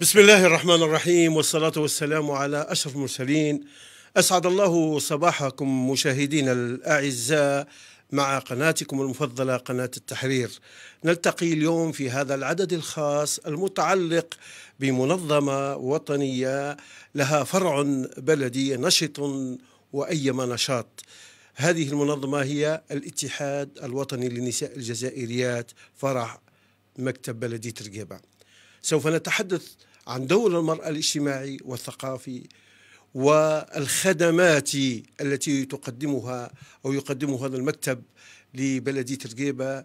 بسم الله الرحمن الرحيم والصلاة والسلام على أشرف المرسلين أسعد الله صباحكم مشاهدين الأعزاء مع قناتكم المفضلة قناة التحرير نلتقي اليوم في هذا العدد الخاص المتعلق بمنظمة وطنية لها فرع بلدي نشط وأيما نشاط هذه المنظمة هي الاتحاد الوطني للنساء الجزائريات فرع مكتب بلدية القيبة سوف نتحدث عن دور المرأة الاجتماعي والثقافي والخدمات التي تقدمها أو يقدمه هذا المكتب لبلدية ترقيبة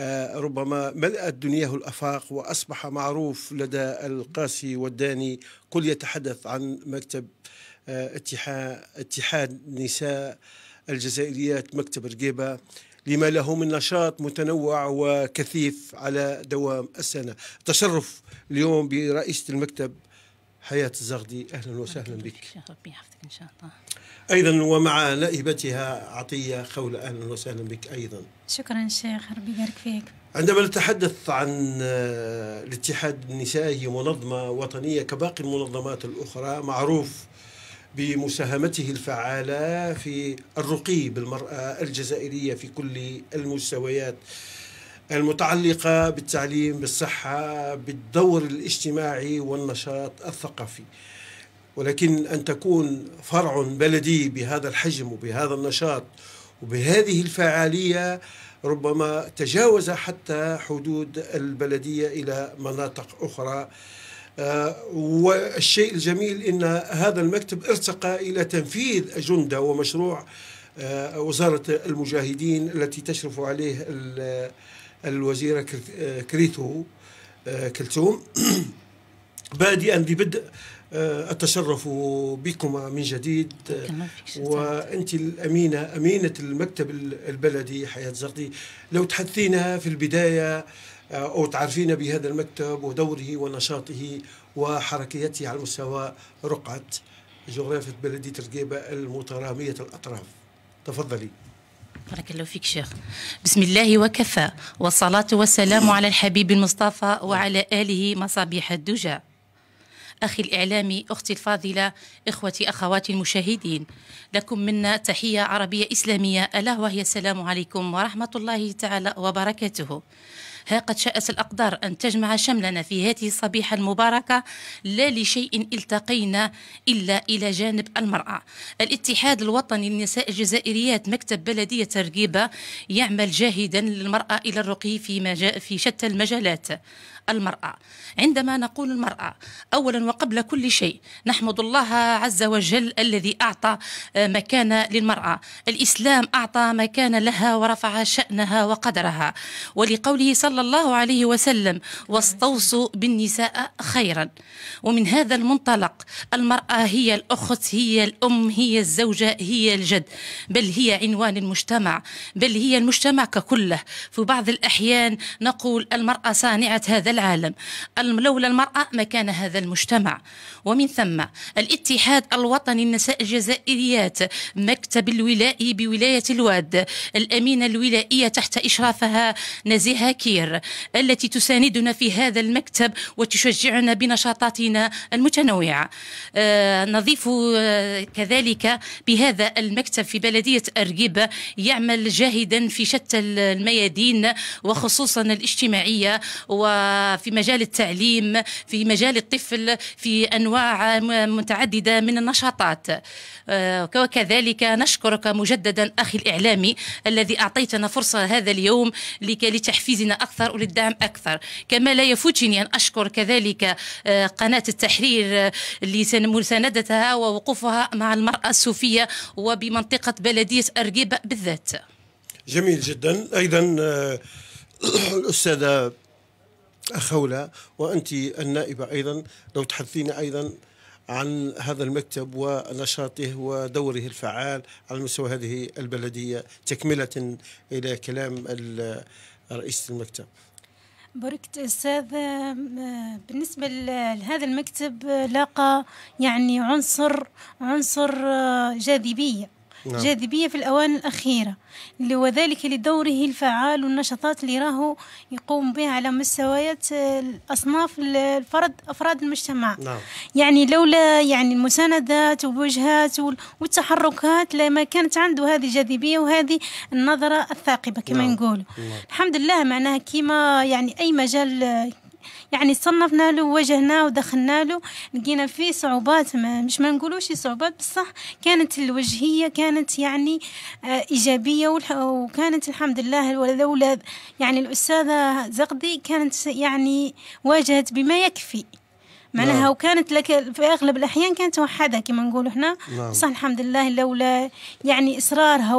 آه، ربما ملأت دنياه الأفاق وأصبح معروف لدى القاسي والداني كل يتحدث عن مكتب آه، اتحاد نساء الجزائريات مكتب رقيبة لما له من نشاط متنوع وكثيف على دوام السنة تشرف اليوم برئيسة المكتب حياة الزغدي أهلا وسهلا بك ربي يحفظك إن شاء الله أيضا ومع نائبتها عطية خولة أهلا وسهلا بك أيضا شكرا شيخ ربي يبارك فيك عندما نتحدث عن الاتحاد النسائي منظمة وطنية كباقي المنظمات الأخرى معروف بمساهمته الفعالة في الرقي بالمرأة الجزائرية في كل المستويات المتعلقة بالتعليم بالصحة بالدور الاجتماعي والنشاط الثقافي ولكن أن تكون فرع بلدي بهذا الحجم وبهذا النشاط وبهذه الفعالية ربما تجاوز حتى حدود البلدية إلى مناطق أخرى آه، والشيء الجميل ان هذا المكتب ارتقى الى تنفيذ اجنده ومشروع آه، وزاره المجاهدين التي تشرف عليه الوزيره آه، كريتو كلثوم بادئا ببدء اتشرف بكما من جديد طيب، وانت الامينه امينه المكتب البلدي حياه زردي لو تحدثينا في البدايه أو بهذا المكتب ودوره ونشاطه وحركيته على مستوى رقعة جغرافية بلدية القيبة المترامية الأطراف تفضلي بارك الله فيك شيخ بسم الله وكفى والصلاة والسلام على الحبيب المصطفى وعلى آله مصابيح الدجى أخي الإعلامي أختي الفاضلة إخوتي أخواتي المشاهدين لكم منا تحية عربية إسلامية ألا وهي السلام عليكم ورحمة الله تعالى وبركاته ها قد شاءت الأقدار أن تجمع شملنا في هذه الصبيحة المباركة لا لشيء التقينا إلا إلى جانب المرأة الاتحاد الوطني للنساء الجزائريات مكتب بلدية ترقيبة يعمل جاهدا للمرأة إلى الرقي في, مجا... في شتى المجالات المرأة عندما نقول المرأة أولا وقبل كل شيء نحمد الله عز وجل الذي أعطى آه، مكانة للمرأة الإسلام أعطى مكان لها ورفع شأنها وقدرها ولقوله صلى الله عليه وسلم واستوصوا بالنساء خيرا ومن هذا المنطلق المرأة هي الأخت هي الأم هي الزوجة هي الجد بل هي عنوان المجتمع بل هي المجتمع ككله في بعض الأحيان نقول المرأة صانعة هذا العالم لولا المرأة ما كان هذا المجتمع ومن ثم الاتحاد الوطني النساء الجزائريات مكتب الولائي بولاية الواد الأمينة الولائية تحت إشرافها نزيهة كير التي تساندنا في هذا المكتب وتشجعنا بنشاطاتنا المتنوعة آه، نضيف آه، كذلك بهذا المكتب في بلدية أرقبة يعمل جاهدا في شتى الميادين وخصوصا الاجتماعية و في مجال التعليم في مجال الطفل في أنواع متعددة من النشاطات آه، وكذلك نشكرك مجددا أخي الإعلامي الذي أعطيتنا فرصة هذا اليوم لتحفيزنا أكثر وللدعم أكثر كما لا يفوتني أن أشكر كذلك آه، قناة التحرير لمساندتها ووقوفها مع المرأة السوفية وبمنطقة بلدية أرقيبة بالذات جميل جدا أيضا آه، الأستاذة أخولة وأنت النائبة أيضا لو تحدثيني أيضا عن هذا المكتب ونشاطه ودوره الفعال على مستوى هذه البلدية تكملة إلى كلام رئيس المكتب بركة أستاذ بالنسبة لهذا المكتب لاقى يعني عنصر عنصر آه، جاذبية نعم. جاذبية في الأوان الأخيرة وذلك لدوره الفعال والنشاطات اللي راهو يقوم بها على مستويات الأصناف الفرد أفراد المجتمع نعم. يعني لولا يعني المساندات والوجهات والتحركات لما كانت عنده هذه الجاذبية وهذه النظرة الثاقبة كما نعم. نقول نعم. الحمد لله معناها كما يعني أي مجال يعني صنفنا له وجهنا ودخلنا له لقينا فيه صعوبات ما مش ما نقولوش صعوبات بصح كانت الوجهية كانت يعني آه، إيجابية وكانت الحمد لله الولد يعني الأستاذة زغدي كانت يعني واجهت بما يكفي معناها نعم. وكانت لك في اغلب الاحيان كانت وحدها كما نقولوا احنا نعم. صح الحمد لله لولا يعني اصرارها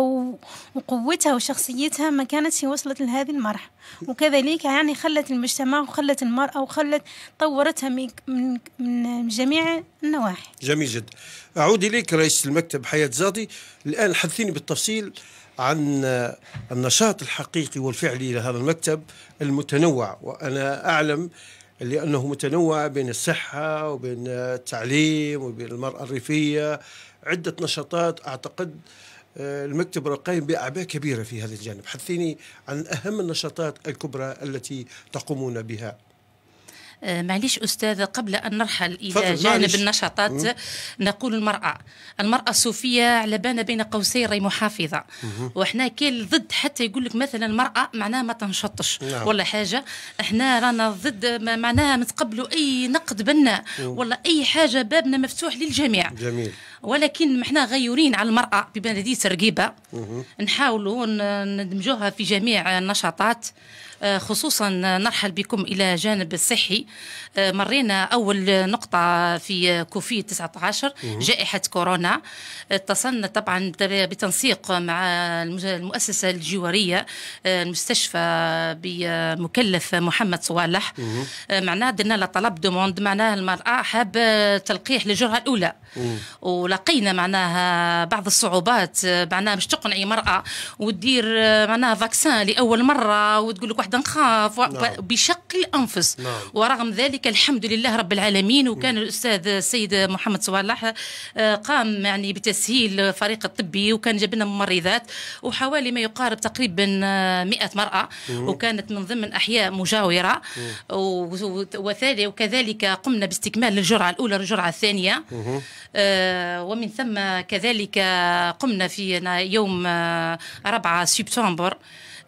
وقوتها وشخصيتها ما كانتش وصلت لهذه المرحله وكذلك يعني خلت المجتمع وخلت المراه وخلت طورتها من من جميع النواحي جميل جدا اعود اليك رئيس المكتب حياه زادي الان حدثيني بالتفصيل عن النشاط الحقيقي والفعلي لهذا المكتب المتنوع وانا اعلم لأنه متنوع بين الصحة وبين التعليم وبين المرأة الريفية عدة نشاطات أعتقد آه، المكتب القائم بأعباء كبيرة في هذا الجانب حدثيني عن أهم النشاطات الكبرى التي تقومون بها آه، معليش أستاذة قبل أن نرحل إلى جانب معلش. النشاطات نقول المرأة المرأة الصوفية على بالنا بين قوسين راهي محافظة وحنا وإحنا كان ضد حتى يقول لك مثلا المرأة معناها ما تنشطش نعم. ولا حاجة إحنا رانا ضد معناها نتقبلوا أي نقد بنا ولا أي حاجة بابنا مفتوح للجميع جميل ولكن احنا غيورين على المرأة ببلدية رقيبة نحاولوا ندمجوها في جميع النشاطات آه، خصوصا نرحل بكم إلى جانب الصحي آه، مرينا أول نقطة في كوفيد 19 جائحة كورونا اتصلنا طبعا بتنسيق مع المؤسسة الجوارية آه، المستشفى بمكلف محمد صوالح معناه درنا له طلب دوموند معناه المرأة حاب تلقيح للجرعة الأولى ولقينا معناها بعض الصعوبات معناها باش تقنعي مرأة وتدير معناها فاكسان لأول مرة وتقول لك واحد واحد نخاف نعم. بشق الانفس نعم. ورغم ذلك الحمد لله رب العالمين وكان الاستاذ السيد محمد صوالح آه، قام يعني بتسهيل فريق الطبي وكان جاب لنا ممرضات وحوالي ما يقارب تقريبا 100 آه، مرأة وكانت من ضمن أحياء مجاورة وكذلك قمنا باستكمال الجرعة الأولى والجرعة الثانية آه، ومن ثم كذلك قمنا في يوم 4 سبتمبر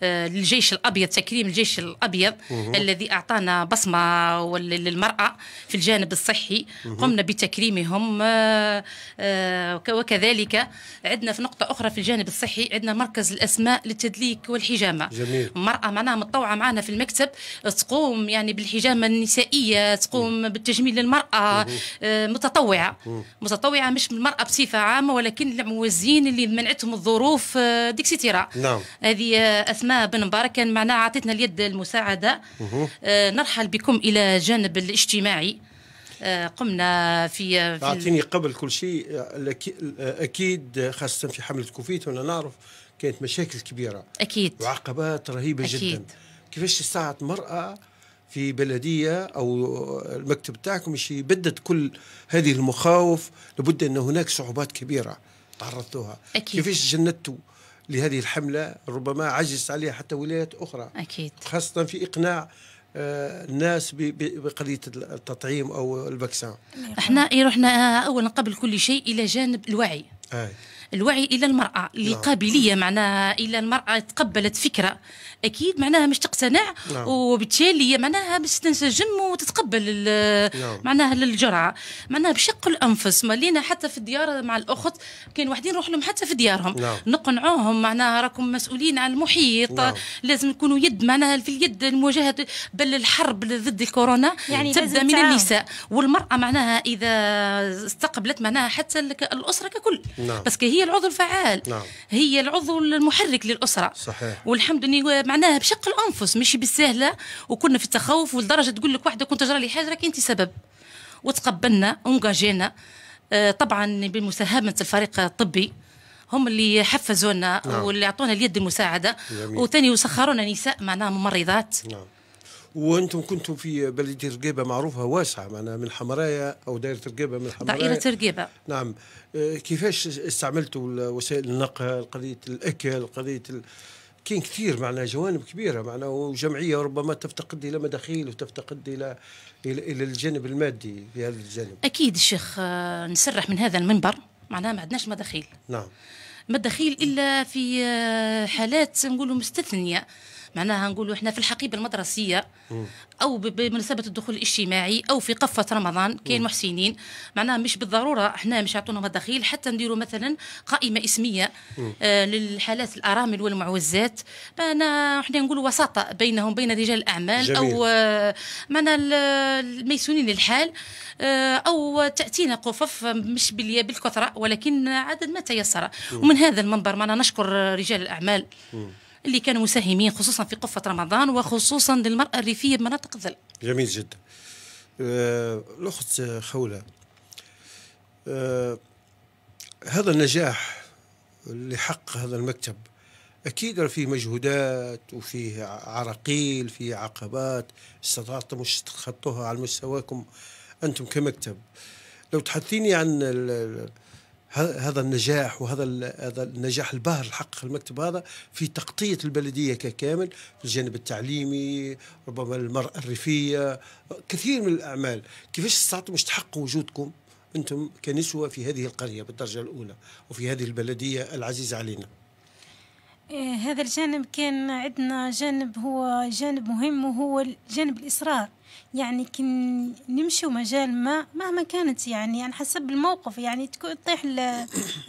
للجيش آه، الابيض تكريم الجيش الابيض مه. الذي اعطانا بصمه للمراه في الجانب الصحي مه. قمنا بتكريمهم آه، آه، وكذلك عندنا في نقطه اخرى في الجانب الصحي عندنا مركز الاسماء للتدليك والحجامه جميل. مرأة معناها نعم متطوعه معنا في المكتب تقوم يعني بالحجامه النسائيه تقوم مه. بالتجميل للمراه متطوعه متطوعه مش من المراه بصفه عامه ولكن الموازين اللي منعتهم الظروف ديكسيتيرا نعم هذه اسماء بن مبارك كان يعني معنا عطيتنا اليد المساعدة آه، نرحل بكم إلى جانب الاجتماعي آه، قمنا في, في اعطيني قبل كل شيء اكيد خاصه في حمله كوفيت وانا نعرف كانت مشاكل كبيره اكيد وعقبات رهيبه أكيد. جدا كيفاش استطاعت مراه في بلديه او المكتب تاعكم شيء بدت كل هذه المخاوف لابد ان هناك صعوبات كبيره تعرضتوها أكيد. كيفاش جنتوا لهذه الحملة ربما عجزت عليها حتى ولايات أخرى أكيد خاصة في إقناع آه، الناس بقضيه التطعيم او الفاكسان احنا رحنا اولا قبل كل شيء الى جانب الوعي آه. الوعي الى المراه القابليه نعم. معناها الى المراه تقبلت فكره اكيد معناها مش تقتنع نعم. وبالتالي معناها باش تنسجم وتتقبل نعم. معناها للجرعه معناها بشق الانفس مالينا حتى في الديار مع الاخت كاين واحدين نروح لهم حتى في ديارهم نقنعوهم معناها راكم مسؤولين عن المحيط لا. لازم يكونوا يد معناها في اليد المواجهه بل الحرب ضد الكورونا يعني تبدا من النساء والمراه معناها اذا استقبلت معناها حتى الاسره ككل بس هي هي العضو الفعال نعم. هي العضو المحرك للاسره صحيح والحمد لله معناها بشق الانفس مش بالسهله وكنا في التخوف ولدرجه تقول لك واحده كنت تجرى لي حاجه راك انت سبب وتقبلنا انجاجينا آه، طبعا بمساهمه الفريق الطبي هم اللي حفزونا نعم. واللي اعطونا اليد المساعده وثاني وسخرونا نساء معناها ممرضات نعم. وانتم كنتم في بلديه رقيبه معروفه واسعه معناها من حمرايا او دائره رقيبه من حمرايا دائره رقيبه نعم آه، كيفاش استعملتوا وسائل النقل قضيه الاكل قضيه ال... كاين كثير معناها جوانب كبيره معناها وجمعيه ربما تفتقد الى مداخيل وتفتقد الى الى الجانب المادي في هذا الجانب اكيد الشيخ آه، نسرح من هذا المنبر معناها ما عندناش مداخيل نعم مداخيل الا في آه، حالات نقولوا مستثنيه معناها نقولوا احنا في الحقيبه المدرسيه او بمناسبه الدخول الاجتماعي او في قفه رمضان كاين محسنين معناها مش بالضروره احنا مش يعطونا مداخيل حتى نديروا مثلا قائمه اسميه آه للحالات الارامل والمعوزات انا احنا نقولوا وساطه بينهم بين رجال الاعمال جميل. او آه معنا الميسونين الحال آه او تاتينا قفف مش بالكثره ولكن عدد ما تيسر ومن هذا المنبر معنا نشكر رجال الاعمال مم. اللي كانوا مساهمين خصوصا في قفه رمضان وخصوصا للمراه الريفيه بمناطق الظل. جميل جدا. آه، الاخت خوله آه، هذا النجاح اللي حق هذا المكتب اكيد فيه مجهودات وفيه عراقيل فيه عقبات استطعتم مش تتخطوها على مستواكم انتم كمكتب لو تحدثيني عن هذا النجاح وهذا هذا النجاح الباهر الحق المكتب هذا في تغطيه البلديه ككامل في الجانب التعليمي ربما المراه الريفيه كثير من الاعمال كيفاش استطعتم تحققوا وجودكم انتم كنسوه في هذه القريه بالدرجه الاولى وفي هذه البلديه العزيزه علينا إيه، هذا الجانب كان عندنا جانب هو جانب مهم وهو جانب الإصرار يعني كن نمشي مجال ما مهما كانت يعني على حسب الموقف يعني تكون تطيح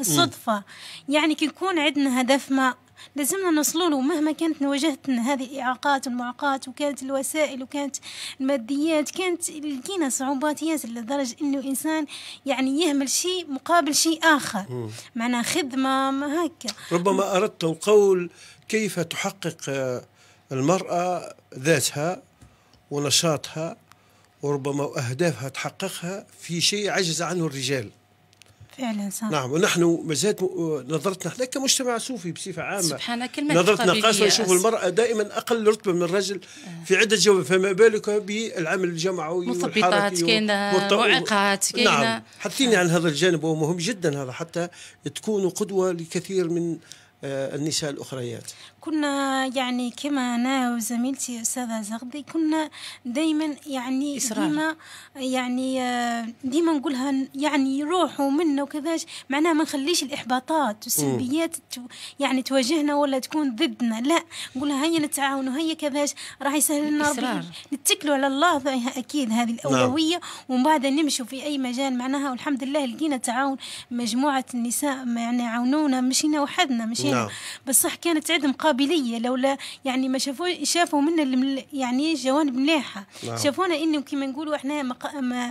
الصدفة يعني كي يكون عندنا هدف ما لازمنا نوصلوا له مهما كانت واجهتنا هذه الإعاقات والمعاقات وكانت الوسائل وكانت الماديات كانت لقينا صعوبات ياسر لدرجة إنه إنسان يعني يهمل شيء مقابل شيء آخر معناه خدمة ما هكا ربما أردت القول كيف تحقق المرأة ذاتها ونشاطها وربما أهدافها تحققها في شيء عجز عنه الرجال فعلا صح نعم ونحن مازالت آه، نظرتنا احنا كمجتمع صوفي بصفه عامه سبحان كلمة نظرتنا قاسيه نشوف المراه دائما اقل رتبه من الرجل آه. في عده جوانب فما بالك بالعمل الجمعوي مثبطات كاينه معيقات كاينه نعم حدثيني آه. عن هذا الجانب ومهم جدا هذا حتى تكونوا قدوه لكثير من النساء الاخريات كنا يعني كما أنا وزميلتي أستاذة زغدي كنا دايما يعني ديما يعني آه، ديما نقولها يعني يروحوا منا وكذاش معناها ما نخليش الإحباطات والسلبيات يعني تواجهنا ولا تكون ضدنا لا نقولها هيا نتعاونوا هيا كذاش راح يسهل لنا ربي نتكلوا على الله أكيد هذه نعم. الأولوية ومن بعد نمشوا في أي مجال معناها والحمد لله لقينا تعاون مجموعة النساء يعني عاونونا مشينا وحدنا مشينا نعم. بصح كانت عندهم قابليه لولا يعني ما شافوا شافوا منا يعني جوانب مليحه نعم. شافونا انه كما نقولوا احنا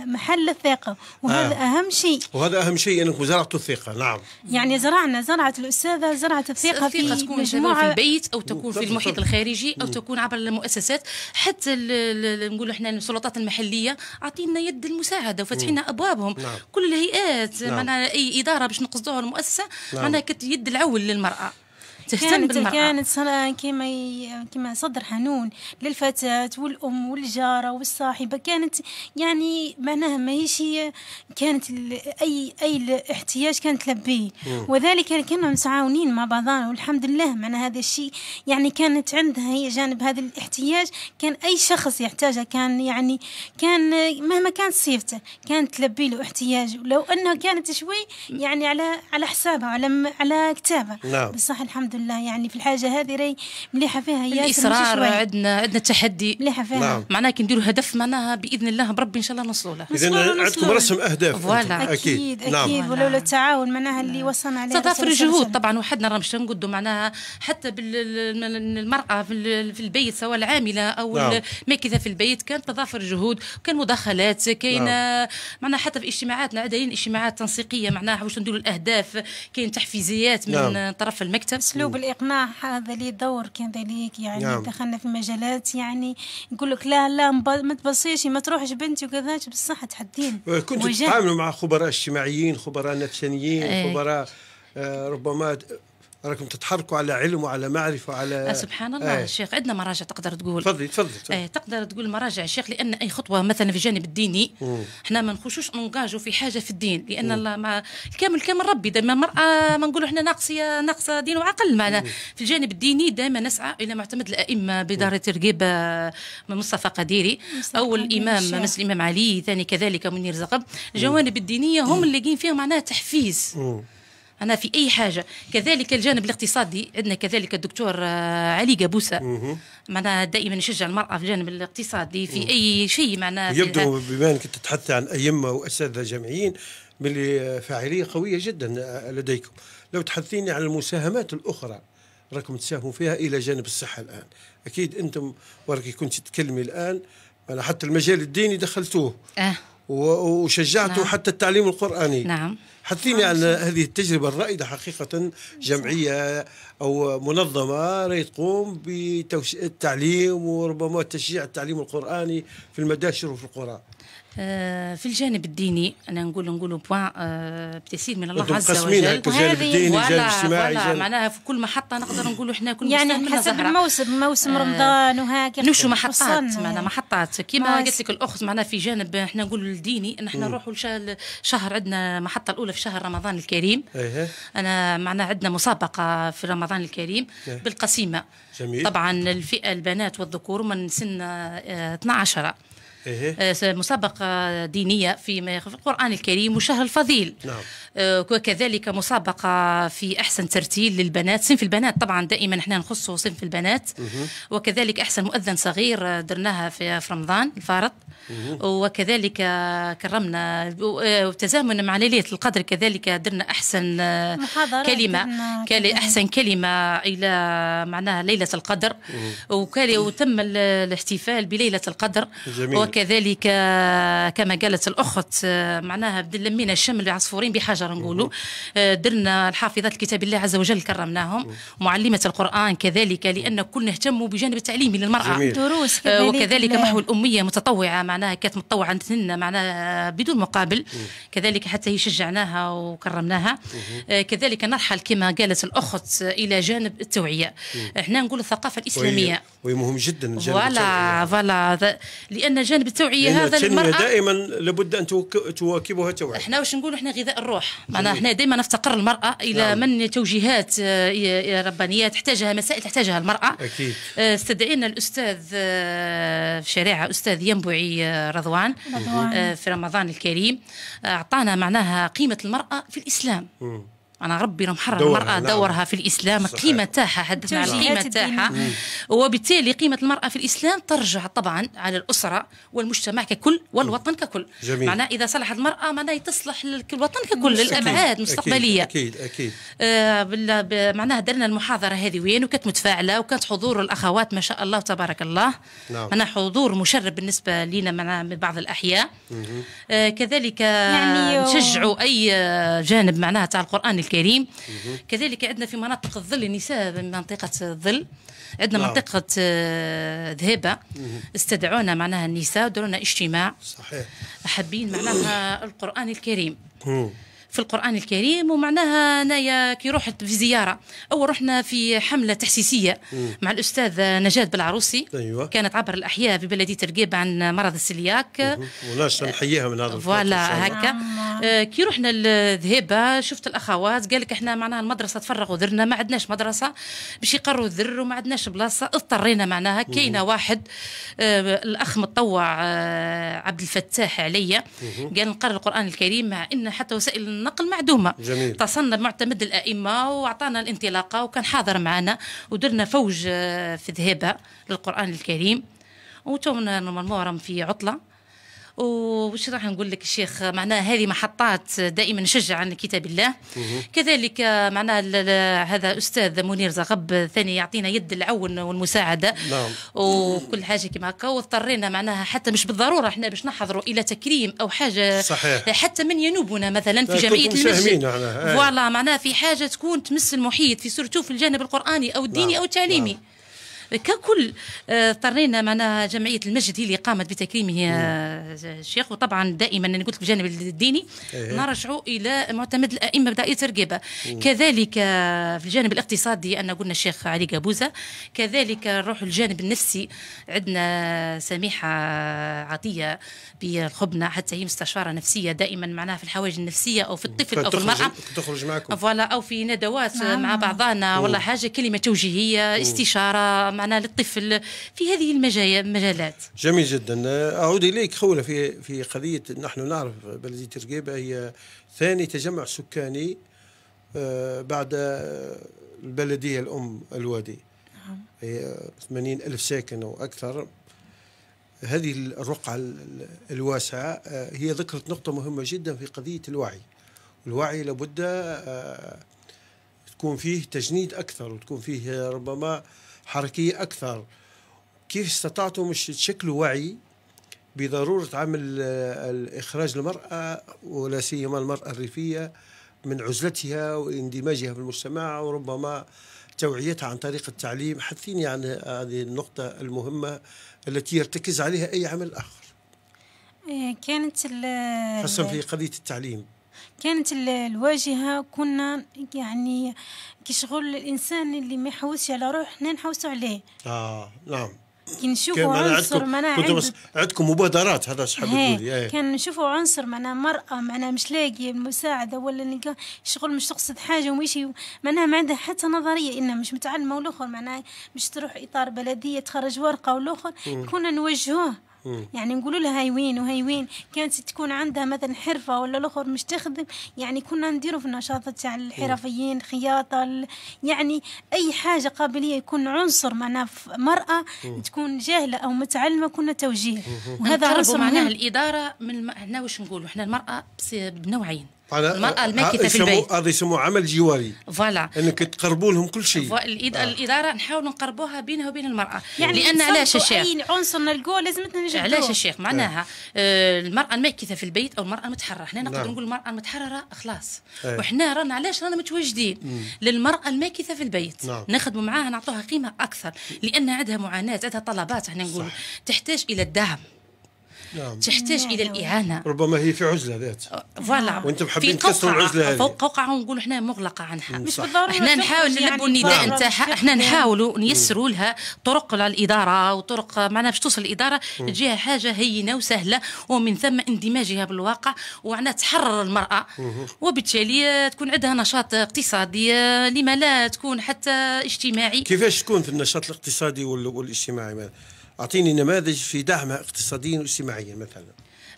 محل الثقه وهذا آه. اهم شيء وهذا اهم شيء انكم زرعتوا الثقه نعم يعني زرعنا زرعت الاستاذه زرعت الثقه في تكون مجموعة... في البيت او تكون في المحيط الخارجي او تكون عبر المؤسسات حتى نقول احنا السلطات المحليه عاطينا يد المساعده وفاتحين ابوابهم نعم. كل الهيئات نعم. معناها اي اداره باش نقصدوها المؤسسه نعم. معناها كانت يد العول للمراه تهتم كانت بالمرأة كانت كما كما صدر حنون للفتاة والأم والجارة والصاحبة كانت يعني معناها ماهيش هي كانت أي أي احتياج كانت تلبيه وذلك يعني كنا متعاونين مع بعضنا والحمد لله معناها هذا الشيء يعني كانت عندها هي جانب هذا الاحتياج كان أي شخص يحتاجه كان يعني كان مهما كانت صيفته كانت تلبي له احتياجه لو أنها كانت شوي يعني على على حسابها على على كتابها نعم. بصح الحمد لله لا يعني في الحاجه هذه راهي مليحه فيها هي الاصرار عندنا عندنا تحدي مليحه فيها نعم. معناها كي نديروا هدف معناها باذن الله بربي ان شاء الله نوصلوا له اذا عندكم رسم اهداف فوالا اكيد اكيد, نعم. أكيد. ولولا التعاون معناها اللي وصلنا عليه تضافر الجهود طبعا وحدنا راه مش نقدوا معناها حتى بالمراه في البيت سواء العامله او نعم. الماكثه في البيت كان تضافر جهود كان مداخلات كاين نعم. معناها حتى في اجتماعاتنا عددين اجتماعات تنسيقيه معناها واش نديروا الاهداف كاين تحفيزيات من نعم. طرف المكتب اسلوب الاقناع هذا ليه دور كذلك يعني نعم. دخلنا في مجالات يعني نقول لك لا لا ما تبصيش ما تروحش بنتي وكذا بصح تحدين آه، كنت تتعاملوا مع خبراء اجتماعيين خبراء نفسانيين إيه. خبراء آه، ربما راكم تتحركوا على علم وعلى معرفه وعلى آه، سبحان الله آه. الشيخ عندنا مراجع تقدر تقول تفضلي تفضلي آه تقدر تقول مراجع الشيخ لان اي خطوه مثلا في الجانب الديني مم. احنا ما نخشوش ننقاجوا في حاجه في الدين لان مم. الله مع الكامل كامل ربي دائما مراه ما نقولوا احنا ناقصه ناقصه دين وعقل معنا في الجانب الديني دائما نسعى الى معتمد الائمه بدار الترقيب آه، مصطفى قديري او الامام مثل الامام علي ثاني كذلك منير زقب الجوانب الدينيه هم اللي اللاقيين فيها معناها تحفيز مم. أنا في أي حاجة كذلك الجانب الاقتصادي عندنا كذلك الدكتور آه، علي قابوسة معنا دائما يشجع المرأة في الجانب الاقتصادي في مه. أي شيء معنا يبدو بما أنك تتحدث عن أئمة وأساتذة جامعيين من آه، فاعلية قوية جدا آه، لديكم لو تحدثيني عن المساهمات الأخرى راكم تساهموا فيها إلى جانب الصحة الآن أكيد أنتم وراك كنت تتكلمي الآن حتى المجال الديني دخلتوه أه. وشجعته نعم. حتى التعليم القرآني نعم حدثيني يعني عن هذه التجربة الرائدة حقيقة جمعية أو منظمة تقوم بتعليم وربما تشجيع التعليم القرآني في المداشر وفي القرى آه، في الجانب الديني انا نقول نقولوا آه، بوان بتسير من الله عز وجل الجانب الديني الجانب الاجتماعي معناها في كل محطه نقدر نقولوا احنا كل يعني حسب الموسم موسم آه، رمضان وهكا نمشوا محطات معناها يعني. محطات كيما قلت لك الاخت معناها في جانب احنا نقولوا الديني ان احنا نروحوا شهر عندنا المحطه الاولى في شهر رمضان الكريم أيه. انا معناها عندنا مسابقه في رمضان الكريم أيه. بالقسيمه جميل. طبعا الفئه البنات والذكور من سن 12 إيه. آه، مسابقة دينية في القرآن الكريم وشهر الفضيل نعم. آه، وكذلك مسابقة في أحسن ترتيل للبنات صنف البنات طبعا دائما احنا نخصه صنف البنات وكذلك أحسن مؤذن صغير درناها في رمضان الفارض وكذلك كرمنا آه، وتزامنا مع ليلة القدر كذلك درنا أحسن آه، كلمة كان أحسن كلمة إلى معناها ليلة القدر وكالي وتم الاحتفال بليلة القدر جميل. وكذلك كما قالت الأخت معناها لمينا الشمل بعصفورين بحاجة الحجر نقولوا آه، درنا الحافظات الكتاب الله عز وجل كرمناهم معلمة القرآن كذلك لأن كل نهتم بجانب التعليمي للمرأة جميل. دروس وكذلك نعم. محو الأمية متطوعة معناها كانت متطوعة عندنا معناها بدون مقابل كذلك حتى هي شجعناها وكرمناها آه، كذلك نرحل كما قالت الأخت إلى جانب التوعية احنا نقول الثقافة الإسلامية ومهم جدا جانب فوالا فوالا لأن جانب التوعية هذا المرأة دائما لابد أن تواكبها توعية احنا واش نقولوا احنا غذاء الروح معناها احنا دائما نفتقر المراه الى نعم. من توجيهات آه، ربانيه تحتاجها مسائل تحتاجها المراه اكيد آه، استدعينا الاستاذ آه، في شريعه استاذ ينبعي رضوان مم. في رمضان الكريم اعطانا معناها قيمه المراه في الاسلام مم. انا راه محرر المراه لا. نعم. دورها في الاسلام قيمه تاعها حدثنا على القيمه تاعها وبالتالي قيمه المراه في الاسلام ترجع طبعا على الاسره والمجتمع ككل والوطن ككل جميل. معناه اذا صلحت المراه معناها تصلح الوطن ككل الابعاد المستقبليه اكيد اكيد آه معناها درنا المحاضره هذه وين وكانت متفاعله وكانت حضور الاخوات ما شاء الله تبارك الله نعم. معناها حضور مشرف بالنسبه لنا معناها من بعض الاحياء آه كذلك يعني نشجعوا اي جانب معناها تاع القران الكريم كذلك عندنا في مناطق الظل النساء منطقة الظل عندنا نعم. منطقة آه، ذهبة استدعونا معناها النساء ودرونا اجتماع صحيح حابين معناها القرآن الكريم في القرآن الكريم ومعناها أنايا كي رحت في زيارة أول رحنا في حملة تحسيسية مم. مع الأستاذ نجاد بالعروسي أيوة. كانت عبر الأحياء في بلدية رقيب عن مرض السلياك وناس نحييها آه، من هذا فوالا هكا نعم. آه، كي رحنا الذهبة شفت الأخوات قال لك احنا معناها المدرسة تفرغوا ذرنا ما عندناش مدرسة باش يقروا الذر وما عندناش بلاصة اضطرينا معناها كاينة واحد آه، الأخ متطوع عبد الفتاح عليا قال نقرأ القرآن الكريم مع إن حتى وسائل النقل معدومه جميل. اتصلنا بمعتمد الائمه واعطانا الانطلاقه وكان حاضر معنا ودرنا فوج آه، في ذهابها للقران الكريم وتونا نورمالمون راهم في عطله وش راح نقول لك الشيخ معناها هذه محطات دائما نشجع عن كتاب الله كذلك معناها هذا استاذ منير زغب ثاني يعطينا يد العون والمساعده نعم. وكل حاجه كما هكا واضطرينا معناها حتى مش بالضروره احنا باش نحضروا الى تكريم او حاجه صحيح. حتى من ينوبنا مثلا في جمعيه المسجد آه. فوالا معناها في حاجه تكون تمس المحيط في سورتو في الجانب القراني او الديني نعم. او التعليمي نعم. ككل آه، اضطرينا معنا جمعيه المسجد هي اللي قامت بتكريمه الشيخ نعم. وطبعا دائما انا قلت الجانب الديني إيه. نرجع الى معتمد الائمه بدائره الرقابه كذلك آه، في الجانب الاقتصادي أنا قلنا الشيخ علي قابوزه كذلك نروح الجانب النفسي عندنا سميحه عطيه بالخبنه حتى هي مستشاره نفسيه دائما معناها في الحواجز النفسيه او في الطفل او في المراه تخرج معكم فوالا او في ندوات مع نعم. بعضنا والله حاجه كلمه توجيهيه استشاره مع معناها للطفل في هذه المجالات جميل جدا أعود إليك خولة في, في قضية نحن نعرف بلدية رقيبة هي ثاني تجمع سكاني آه، بعد البلدية الأم الوادي نعم. هي 80 ألف ساكن واكثر هذه الرقعة الواسعة آه، هي ذكرت نقطة مهمة جدا في قضية الوعي الوعي لابد آه، تكون فيه تجنيد أكثر وتكون فيه ربما حركيه اكثر كيف استطعتم تشكلوا وعي بضروره عمل آه، اخراج المراه ولا سيما المراه الريفيه من عزلتها واندماجها في المجتمع وربما توعيتها عن طريق التعليم حدثيني عن هذه النقطة المهمة التي يرتكز عليها أي عمل آخر إيه، كانت خاصة في قضية التعليم كانت الواجهة كنا يعني كشغل الإنسان اللي ما يحوسش على روحه حنا نحوسوا عليه آه نعم كي نشوفوا عنصر معناها عندكم بس... عندكم مبادرات هذا اش حابب تقولي إيه. كان نشوفوا عنصر معناها مرأة معناها مش لاقية المساعدة ولا شغل مش تقصد حاجة وماشي معناها ما عندها حتى نظرية إنها مش متعلمة والآخر معناها مش تروح إطار بلدية تخرج ورقة والآخر كنا نوجهوه يعني نقولوا لها هاي وين وهاي وين كانت تكون عندها مثلا حرفه ولا الاخر مش تخدم يعني كنا نديروا في النشاط تاع الحرفيين خياطه يعني اي حاجه قابليه يكون عنصر معناه مراه مم. تكون جاهله او متعلمه كنا توجيه وهذا عنصر معناه الاداره من هنا واش نقولوا احنا المراه بنوعين المراه الماكثه في البيت هذا يسموه عمل جواري فوالا انك تقربوا لهم كل شيء آه. الاداره آه. نحاولوا نقربوها بينها وبين المراه يعني لان علاش الشيخ اي عنصر نلقوه لازمتنا نجبدوه علاش الشيخ معناها آه. آه، المراه الماكثه في البيت او المراه المتحرره حنا نقدر نعم. نقول المراه المتحرره خلاص آه. وحنا رانا علاش رانا متواجدين للمراه الماكثه في البيت نعم. نخدموا معاها نعطوها قيمه اكثر لان عندها معاناه عندها طلبات احنا نقول تحتاج الى الدعم نعم. تحتاج الى الاعانه ربما هي في عزله ذات فوالا وانتم حابين تكسروا العزله هذه فوق قوقعه نقولوا احنا مغلقه عنها مش بالضروره احنا نحاول نلبوا يعني النداء نتاعها احنا نحاولوا نيسروا لها طرق للاداره وطرق معناها باش توصل الاداره تجيها حاجه هينه وسهله ومن ثم اندماجها بالواقع وعنا تحرر المراه وبالتالي تكون عندها نشاط اقتصادي لما لا تكون حتى اجتماعي كيفاش تكون في النشاط الاقتصادي والاجتماعي اعطيني نماذج في دعمها اقتصاديا واجتماعيا مثلا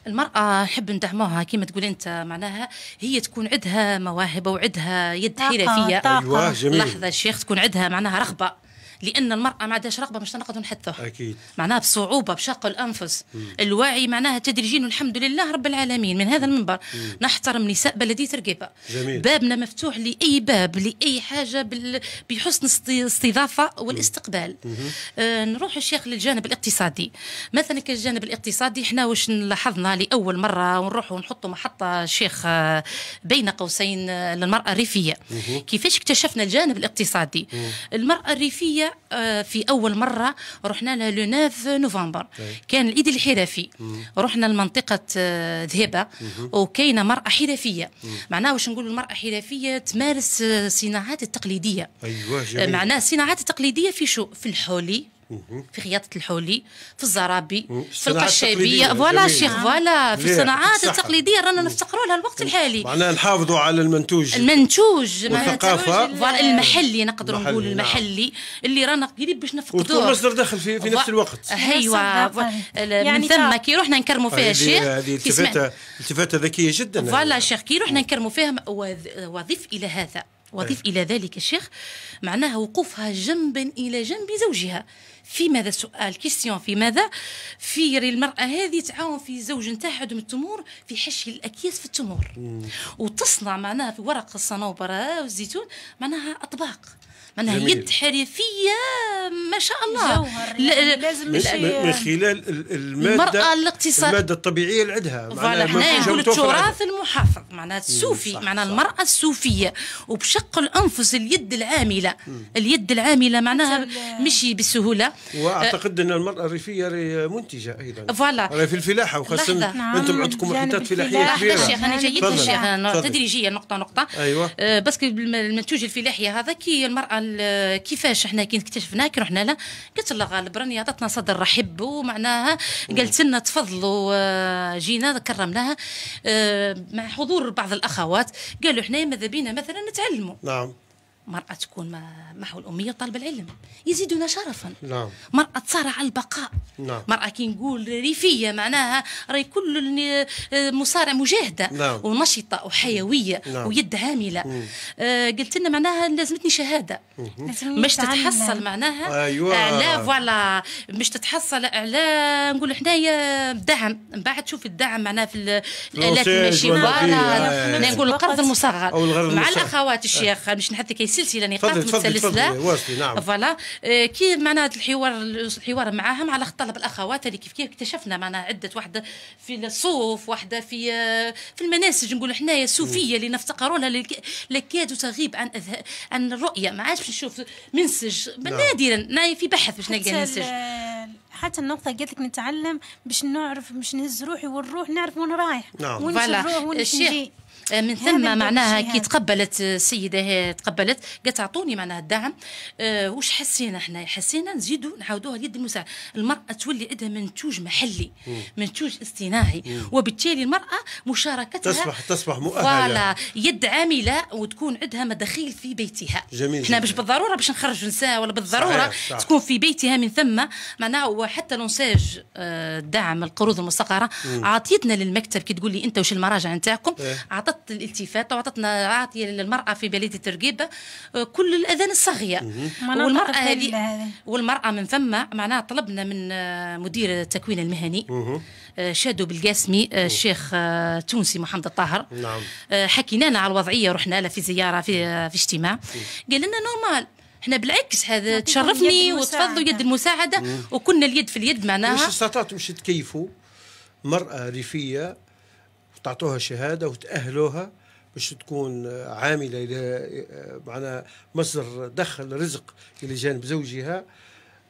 المرأة نحب ندعموها كما تقول أنت معناها هي تكون عندها مواهب وعندها يد حرفية أيوة جميل. لحظة الشيخ تكون عندها معناها رغبة لان المراه ما عندهاش رغبه باش تنقد ونحثه اكيد معناها بصعوبه بشق الانفس مم. الوعي معناها تدريجيا والحمد لله رب العالمين من هذا المنبر مم. نحترم نساء بلديه رقيبه جميل. بابنا مفتوح لاي باب لاي حاجه بال... بحسن الاستضافه والاستقبال آه نروح الشيخ للجانب الاقتصادي مثلا كالجانب الاقتصادي احنا واش لاحظنا لاول مره ونروح ونحطوا محطه شيخ آه، بين قوسين آه، للمراه الريفيه كيفاش اكتشفنا الجانب الاقتصادي المراه الريفيه آه، في اول مره رحنا لها لو 9 نوفمبر طيب. كان العيد الحرفي رحنا لمنطقه آه، ذهبه وكاينه مراه حرفيه معناها واش نقول المراه حرفيه تمارس الصناعات التقليديه ايوه معناها الصناعات التقليديه في شو في الحولي في خياطة الحولي في الزرابي في القشابية فوالا شيخ فوالا في نعم. الصناعات التقليدية رانا نفتقروا لها الوقت الحالي معناها نحافظوا على المنتوج المنتوج والثقافة فوالا المحلي نقدروا نعم. نقول المحلي اللي رانا قريب باش نفقدوه وتكون مصدر في, في نفس الوقت أه، ايوا يعني من ثم كي رحنا نكرموا فيها شيخ هذه التفاتة التفاتة ذكية جدا فوالا شيخ كي رحنا نكرموا فيها وظيف إلى هذا وضيف إلى ذلك الشيخ معناها وقوفها جنبا إلى جنب زوجها في ماذا سؤال كيستيون في ماذا في المراه هذه تعاون في زوج نتاعها عندهم التمور في حشي الاكياس في التمور وتصنع معناها في ورق الصنوبر آه، والزيتون معناها اطباق معناها يد حرفيه ما شاء الله يعني لازم من خلال الماده الاقتصاد الماده الطبيعيه اللي عندها فوالا حنا نقول التراث المحافظ معناها السوفي معناها المراه السوفيه وبشق الانفس اليد العامله اليد العامله معناها مشي بسهوله واعتقد ان المراه الريفيه منتجه ايضا فوالا في الفلاحه وخاصه نعم، انتم عندكم محطات فلاحيه كبيره الشيخ انا جيت الشيخ تدريجيا نقطه نقطه ايوه أه، بس المنتوج الفلاحي هذا كي المراه كيفاش احنا كي اكتشفناها كي رحنا لها قالت الله غالب راني عطاتنا صدر رحب ومعناها قالت لنا تفضلوا آه، جينا كرمناها آه، مع حضور بعض الاخوات قالوا حنايا ماذا بينا مثلا نتعلموا نعم مرأة تكون معه الأمية طالب العلم يزيدنا شرفا نعم مرأة تصارع على البقاء نعم مرأة كي نقول ريفية معناها راهي كل مصارع مجاهدة نعم. ونشطة وحيوية نعم. ويد عاملة آه قلت لنا معناها لازمتني شهادة باش تتحصل معناها أيوة. أعلى فوالا باش تتحصل أعلى نقول حنايا دعم من بعد تشوف الدعم معناها في الآلات الماشية آه. نقول القرض المصغر مع الأخوات الشيخ مش نحثك سلسله نقاط متسلسله نعم فوالا آه، كي معنا هذا الحوار الحوار معاهم على خط طلب الاخوات اللي كيف كيف اكتشفنا معنا عده واحده في الصوف واحده في آه، في المناسج نقول حنايا الصوفيه اللي نفتقروا لها لكاد تغيب عن عن الرؤيه ما عادش نشوف منسج نعم. نادرا في بحث باش نلقى منسج حتى النقطه قالت لك نتعلم باش نعرف باش نهز روحي والروح نعرف وين رايح نعم. وين نروح وين نجي آه، من ثم معناها كي تقبلت السيده آه، تقبلت قالت اعطوني معناها الدعم أه وش حسينا احنا حسينا نزيدوا نعاودوها اليد المساعده المراه تولي عندها منتوج محلي منتوج اصطناعي وبالتالي المراه مشاركتها تصبح تصبح مؤهله يد عامله وتكون عندها مداخيل في بيتها جميل احنا مش بالضروره باش نخرج نساء ولا بالضروره صحيح. صحيح. تكون في بيتها من ثم معناها وحتى لونساج آه، الدعم القروض المستقره عطيتنا للمكتب كي تقول لي انت وش المراجع نتاعكم اه عطت الالتفاته وعطتنا عاطيه للمراه في بلدي ترقيبة آه، كل الاذان الصاغيه والمراه هذه والمراه من ثم معناها طلبنا من آه، مدير التكوين المهني آه، شادو بالقاسمي الشيخ تونسي محمد الطاهر نعم. حكينا على الوضعيه رحنا له في زياره في في اجتماع قال لنا نورمال احنا بالعكس هذا تشرفني وتفضلوا يد المساعده وكنا اليد في اليد معناها واش استطعتوا باش تكيفوا مرأة ريفية تعطوها شهاده وتاهلوها باش تكون عامله الى معنا مصدر دخل رزق الى جانب زوجها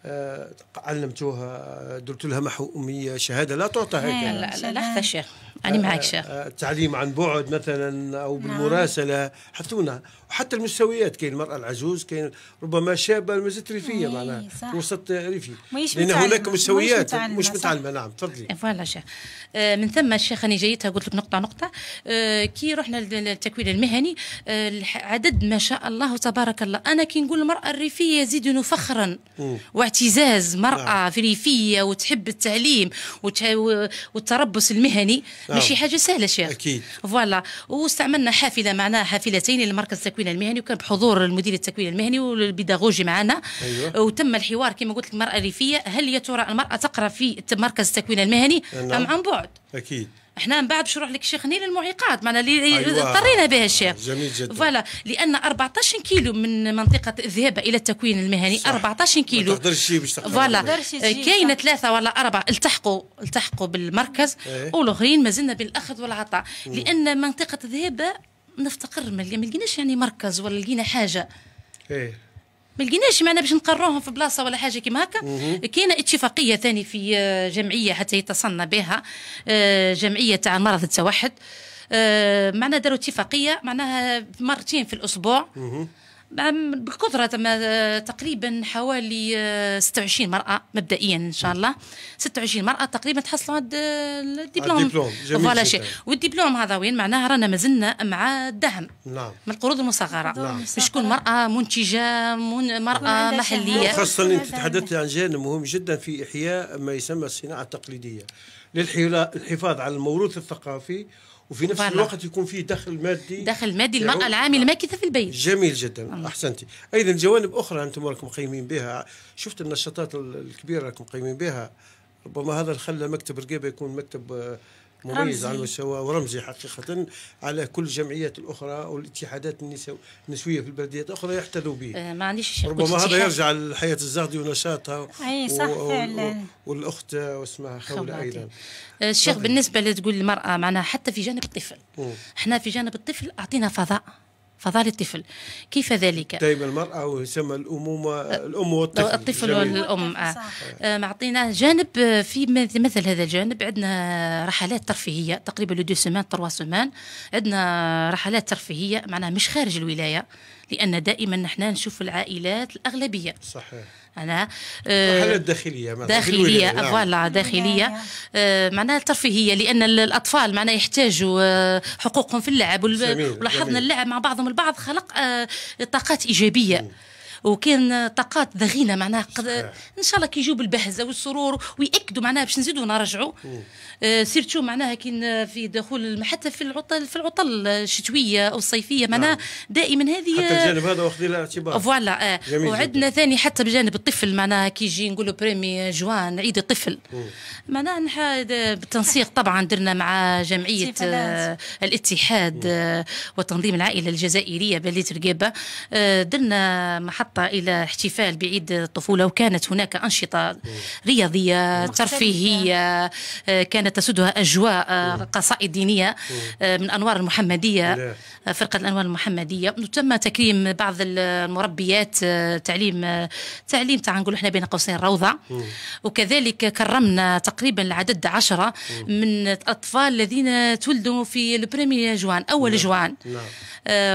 آه، علمتوها درت لها محو اميه شهاده لا تعطى هكذا لا لا لا شيخ انا يعني معك شيخ التعليم آه، آه، عن بعد مثلا او نعم. بالمراسله حثونا وحتى المستويات كاين المراه العجوز كاين ربما شابه ما زلت ريفيه معناها وسط ريفي لان هناك مستويات مش متعلمه نعم تفضلي فوالا شيخ من ثم الشيخ انا جيتها قلت لك نقطه نقطه كي رحنا للتكوين المهني عدد ما شاء الله تبارك الله انا كي نقول المراه الريفيه يزيدني فخرا اعتزاز مرأة نعم. فريفية وتحب التعليم والتربص المهني نعم. ماشي حاجة سهلة شيخ أكيد فوالا واستعملنا حافلة معناها حافلتين لمركز التكوين المهني وكان بحضور المدير التكوين المهني والبيداغوجي معنا أيوة. وتم الحوار كما قلت لك المرأة الريفية هل يا ترى المرأة تقرأ في مركز التكوين المهني نعم. أم عن بعد أكيد احنا من بعد باش نروح لك الشيخ نيل المعيقات معنا اللي أيوة. اضطرينا بها الشيخ جميل جدا فوالا لان 14 كيلو من منطقه الذهاب الى التكوين المهني صح. 14 كيلو ما تقدرش تجيب فوالا كاين ثلاثه ولا اربعه التحقوا التحقوا بالمركز ايه. والاخرين مازلنا بالاخذ والعطاء لان منطقه الذهاب نفتقر ما لقيناش يعني مركز ولا لقينا حاجه ايه ما لقيناش معنا باش نقروهم في بلاصه ولا حاجه كيما هكا كاينه اتفاقيه ثاني في آه، جمعيه حتى يتصلنا بها آه، جمعيه تاع مرض التوحد آه، معنا داروا اتفاقيه معناها مرتين في الاسبوع بالقدرة تقريبا حوالي 26 آه، مرأة مبدئيا إن شاء الله 26 مرأة تقريبا تحصلوا عند آه، الدبلوم فوالا شيء والدبلوم هذا وين معناها رانا مازلنا مع الدعم نعم من القروض المصغرة نعم. باش تكون مرأة منتجة من مرأة محلية خاصة أنت تحدثت عن جانب مهم جدا في إحياء ما يسمى الصناعة التقليدية للحفاظ على الموروث الثقافي وفي نفس مبارك. الوقت يكون فيه دخل مادي دخل مادي المرأة يعني العاملة ماكثة في البيت جميل جدا الله. أحسنتي أيضا جوانب أخرى أنتم راكم قايمين بها شفت النشاطات الكبيرة راكم قايمين بها ربما هذا خلى مكتب رقيبة يكون مكتب آه مميز على المستوى ورمزي حقيقة على كل الجمعيات الأخرى والاتحادات النسوية في البلديات الأخرى يحتذوا به آه ما عنديش ربما هذا يرجع لحياة الزهدي ونشاطها أي صح و... فعلا والأخت واسمها خولة أيضا آه، الشيخ بالنسبة لتقول المرأة معناها حتى في جانب الطفل مم. احنا في جانب الطفل أعطينا فضاء فضال الطفل كيف ذلك دائما المرأة ويسمى الأمومة الأم والطفل الطفل والأم آه. آه. معطينا جانب آه، في مثل هذا الجانب عندنا رحلات ترفيهية تقريبا لو سمان تروا سمان عندنا رحلات ترفيهية معناها مش خارج الولاية لان دائما نحن نشوف العائلات الاغلبيه صحيح انا طيب، آه، الداخليه داخليه نعم. فوالا داخليه نعم، نعم. آه، معناها الترفيهيه لان الاطفال معناها يحتاجوا آه، حقوقهم في اللعب ولاحظنا اللعب مع بعضهم البعض خلق طاقات ايجابيه مم. وكان طاقات ذغينه معناها قد... ان شاء الله كي يجوا بالبهزه والسرور وياكدوا معناها باش نزيدوا نرجعوا آه، سيرتو معناها كي في دخول حتى في العطل في العطل الشتويه او الصيفيه معناها نعم. دائما هذه حتى الجانب هذا واخذين الاعتبار فوالا آه، وعندنا ثاني حتى بجانب الطفل معناها كي يجي نقولوا بريمي جوان عيد الطفل معناها بالتنسيق طبعا درنا مع جمعيه آه، الاتحاد وتنظيم العائله الجزائريه بلديه رقابه درنا محطه حتى إلى احتفال بعيد الطفولة وكانت هناك أنشطة رياضية ترفيهية آه، كانت تسدها أجواء آه، قصائد دينية آه، من أنوار المحمدية فرقة الأنوار المحمدية تم تكريم بعض المربيات تعليم تعليم تاع نقولوا احنا بين قوسين روضة وكذلك كرمنا تقريبا العدد عشرة من الأطفال الذين تولدوا في البريمي جوان أول نعم. جوان نعم.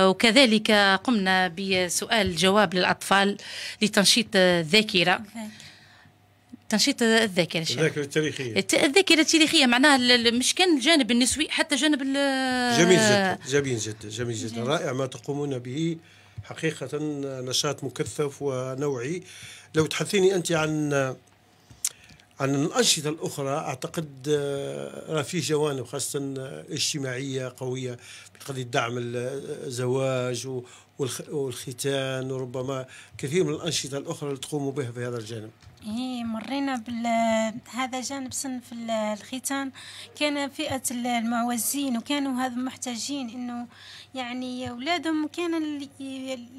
وكذلك قمنا بسؤال جواب للأطفال الأطفال لتنشيط الذاكرة تنشيط الذاكره الذاكره التاريخيه الذاكره التاريخيه معناها مش كان الجانب النسوي حتى جانب جميل جدا جميل جدا جميل جدا رائع ما تقومون به حقيقه نشاط مكثف ونوعي لو تحدثيني انت عن عن الانشطه الاخرى اعتقد آه، راه فيه جوانب خاصه اجتماعيه قويه بقضيه دعم الزواج والختان وربما كثير من الأنشطة الأخرى اللي تقوموا بها في هذا الجانب هي إيه، مرينا بهذا جانب صنف الختان كان فئة المعوزين وكانوا هذا محتاجين انه يعني اولادهم كان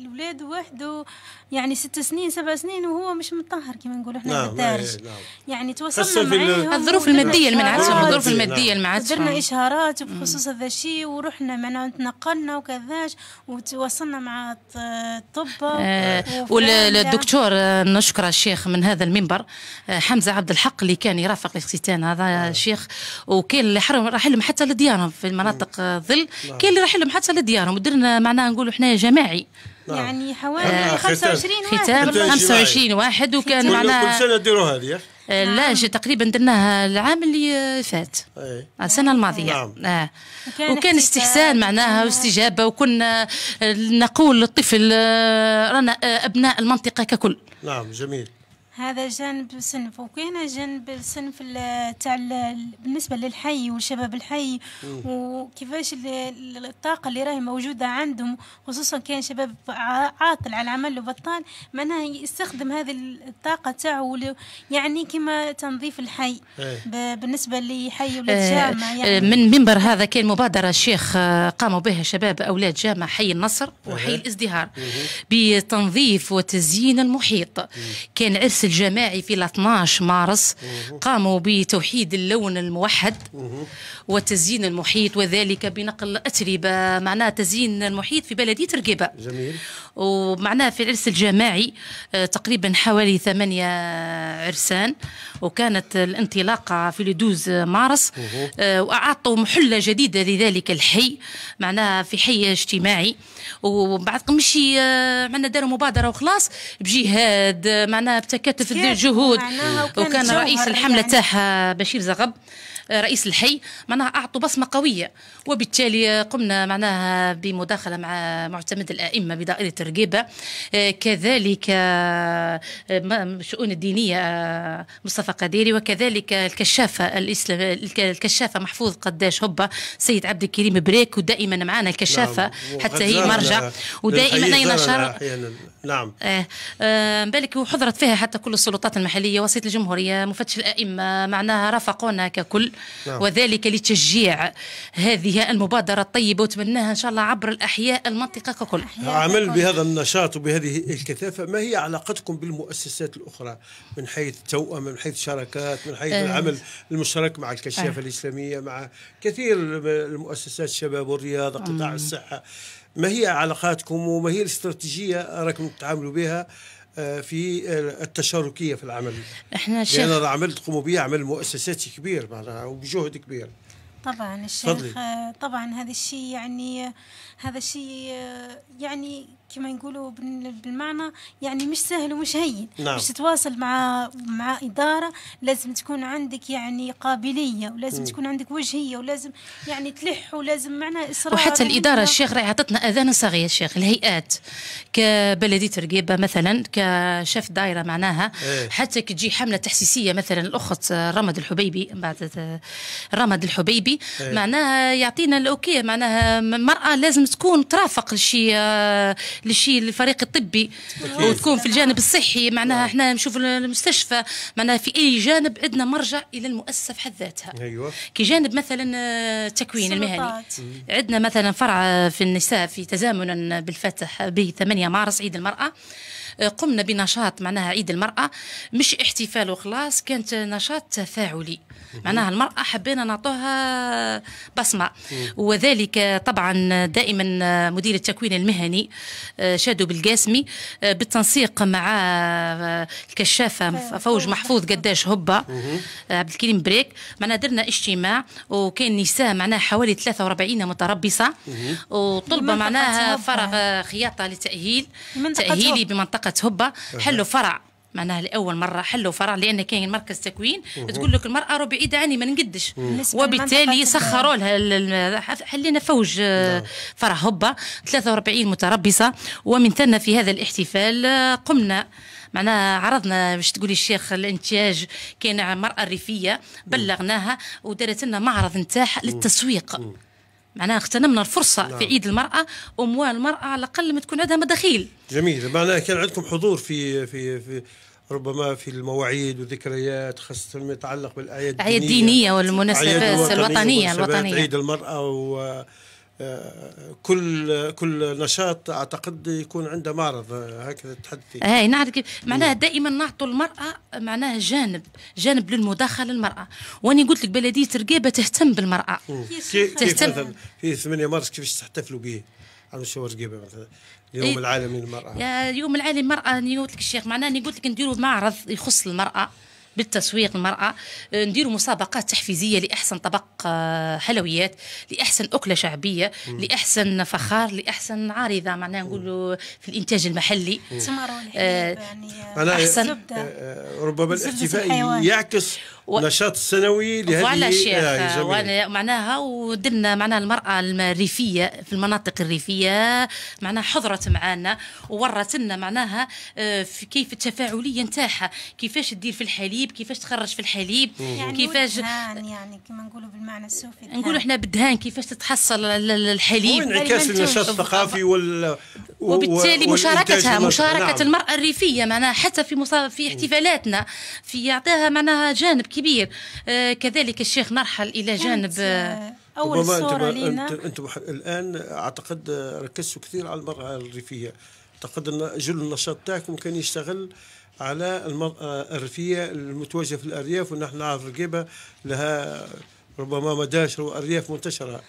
الولاد وحده يعني ست سنين سبع سنين وهو مش مطهر كما نقولوا احنا نعم، بالدارج إيه، نعم. يعني تواصلنا معاهم الظروف المادية اللي منعتهم نعم، الظروف المادية اللي منعتهم درنا اشهارات بخصوص هذا الشيء ورحنا معنا تنقلنا وكذاش وتواصلنا مع الطب آه والدكتور آه، نشكر الشيخ من هذا المنبر آه، حمزه عبد الحق اللي كان يرافق الاختتان هذا آه. شيخ وكاين اللي راح لهم حتى لديارهم في المناطق الظل آه، نعم. كاين اللي راح لهم حتى لديارهم ودرنا معناها نقولوا حنايا جماعي نعم. يعني حوالي آه 25 واحد ختام 25 واحد وكان معناها كل سنه ديروها هذه نعم. لا نعم. تقريبا درناها العام اللي فات إيه. السنه الماضيه نعم. آه. وكان استحسان معناها واستجابه وكنا نقول للطفل رانا ابناء المنطقه ككل نعم جميل هذا جانب صنف وكاين جانب صنف تاع بالنسبه للحي وشباب الحي وكيفاش الطاقه اللي راهي موجوده عندهم خصوصا كان شباب عاطل على العمل وبطال معناها يستخدم هذه الطاقه تاعو يعني كما تنظيف الحي إيه. بالنسبه لحي ولاد آه، جامع آه، يعني من منبر هذا كان مبادره شيخ آه، قاموا بها شباب اولاد جامع حي النصر وحي إيه. الازدهار بتنظيف وتزيين المحيط كان عرس الجماعي في 12 مارس قاموا بتوحيد اللون الموحد وتزيين المحيط وذلك بنقل أتربة معناها تزيين المحيط في بلدية رقيبة جميل ومعناها في العرس الجماعي آه، تقريبا حوالي ثمانية عرسان وكانت الانطلاقة في 12 مارس آه، وأعطوا محلة جديدة لذلك الحي معناها في حي اجتماعي وبعد قمشي آه، معنا داروا مبادره وخلاص بجهاد معنا بتكاتف الجهود وكان رئيس الحمله يعني. تاعها بشير زغب رئيس الحي معناها اعطوا بصمه قويه وبالتالي قمنا معناها بمداخله مع معتمد الائمه بدائره الرقيبه آه، كذلك الشؤون آه، الدينيه آه، مصطفى قديري وكذلك الكشافه الكشافه محفوظ قداش هبه سيد عبد الكريم بريك ودائما معنا الكشافه نعم. حتى هي مرجع ودائما اي نشر نعم آه آه بالك وحضرت فيها حتى كل السلطات المحليه وسيط الجمهوريه مفتش الائمه معناها رافقونا ككل نعم. وذلك لتشجيع هذه المبادرة الطيبة وتمناها إن شاء الله عبر الأحياء المنطقة ككل عمل بهذا النشاط وبهذه الكثافة ما هي علاقتكم بالمؤسسات الأخرى من حيث توأم من حيث الشراكات من حيث آه. العمل المشترك مع الكشافة آه. الإسلامية مع كثير المؤسسات الشباب والرياضة قطاع آه. الصحة ما هي علاقاتكم وما هي الاستراتيجية راكم تتعاملوا بها آه، في آه، التشاركيه في العمل احنا شيخ لان هذا عمل تقوموا به عمل مؤسساتي كبير معناها وبجهد كبير طبعا الشيخ فضلي. آه، طبعا هذا الشيء يعني هذا الشيء يعني كما نقولوا بالمعنى يعني مش سهل ومش هين نعم. باش تتواصل مع مع اداره لازم تكون عندك يعني قابليه ولازم م. تكون عندك وجهيه ولازم يعني تلح ولازم معنا اصرار وحتى الاداره الشيخ راهي عطتنا اذان صاغيه الشيخ الهيئات كبلديه رقيبه مثلا كشاف دايره معناها إيه. حتى كي تجي حمله تحسيسيه مثلا الاخت رمد الحبيبي بعد رمد الحبيبي إيه. معناها يعطينا الاوكي معناها المراه لازم تكون ترافق شي آه، للشيء للفريق الطبي وتكون في الجانب الصحي معناها احنا نشوف المستشفى معناها في اي جانب عندنا مرجع الى المؤسسه في حد ذاتها ايوه كي جانب مثلا آه، التكوين المهني عندنا مثلا فرع في النساء في تزامنا بالفتح ب 8 مارس عيد المراه آه، قمنا بنشاط معناها عيد المرأة مش احتفال وخلاص كانت نشاط تفاعلي معناها المرأة حبينا نعطوها بصمة وذلك طبعا دائما مدير التكوين المهني آه، شادو بالقاسمي آه، بالتنسيق مع آه، الكشافة فوج محفوظ قداش هبة عبد الكريم بريك معناها درنا اجتماع وكان نساء معناها حوالي 43 متربصة وطلبة معناها فرع خياطة لتأهيل تأهيلي بمنطقة هبة حلوا فرع معناها لاول مره حلوا فراغ لان كاين مركز تكوين تقول لك المراه راه بعيده عني ما نقدش وبالتالي سخروا لها حلينا فوج فرع هبه 43 متربصه ومن ثنا في هذا الاحتفال آه، قمنا معناها عرضنا باش تقولي الشيخ الانتاج كان المراه الريفيه بلغناها ودارت لنا معرض نتاعها للتسويق معناها اغتنمنا الفرصة نعم. في عيد المرأة أموال المرأة على الأقل ما تكون عندها مداخيل جميل معناها كان عندكم حضور في في في ربما في المواعيد والذكريات خاصة ما يتعلق بالأعياد الدينية والمناسبات الوطنية الوطنية عيد المرأة و كل كل نشاط اعتقد يكون عنده معرض هكذا تحدثي اي نعرف كيف معناها دائما نعطوا المراه معناها جانب جانب للمداخله المراه واني قلت لك بلديه رقابه تهتم بالمراه تهتم في 8 مارس كيفاش تحتفلوا به على مستوى رقابه مثلا إيه. اليوم العالمي للمراه اليوم العالمي للمراه قلت لك الشيخ معناها قلت لك نديروا معرض يخص المراه بالتسويق المرأة آه، ندير مسابقات تحفيزية لأحسن طبق آه، حلويات لأحسن أكلة شعبية لأحسن فخار لأحسن عارضة معناها نقول في الإنتاج المحلي آه يعني آه، أحسن ربما الاحتفاء يعكس و... نشاط سنوي لهذه فوالا آه، معناها ودرنا معناها المراه الريفيه في المناطق الريفيه معناها حضرت معنا وورت لنا معناها آه، في كيف التفاعليه نتاعها كيفاش تدير في الحليب كيفاش تخرج في الحليب يعني كيفاش يعني كما نقولوا بالمعنى السوفي نقولوا احنا بالدهان كيفاش تتحصل الحليب وانعكاس النشاط الثقافي وال وبالتالي مشاركتها مشاركه نعم. المراه الريفيه معناها حتى في في احتفالاتنا في يعطيها معناها جانب كي كبير آه، كذلك الشيخ نرحل إلى جانب آه، آه، اول صوره لينا انتم الان اعتقد ركزتوا كثير على المراه الريفيه اعتقد ان جل النشاط تاعكم كان يشتغل على المراه الريفيه المتواجده في الارياف ونحن نعرف القيبه لها ربما مداشر وارياف منتشره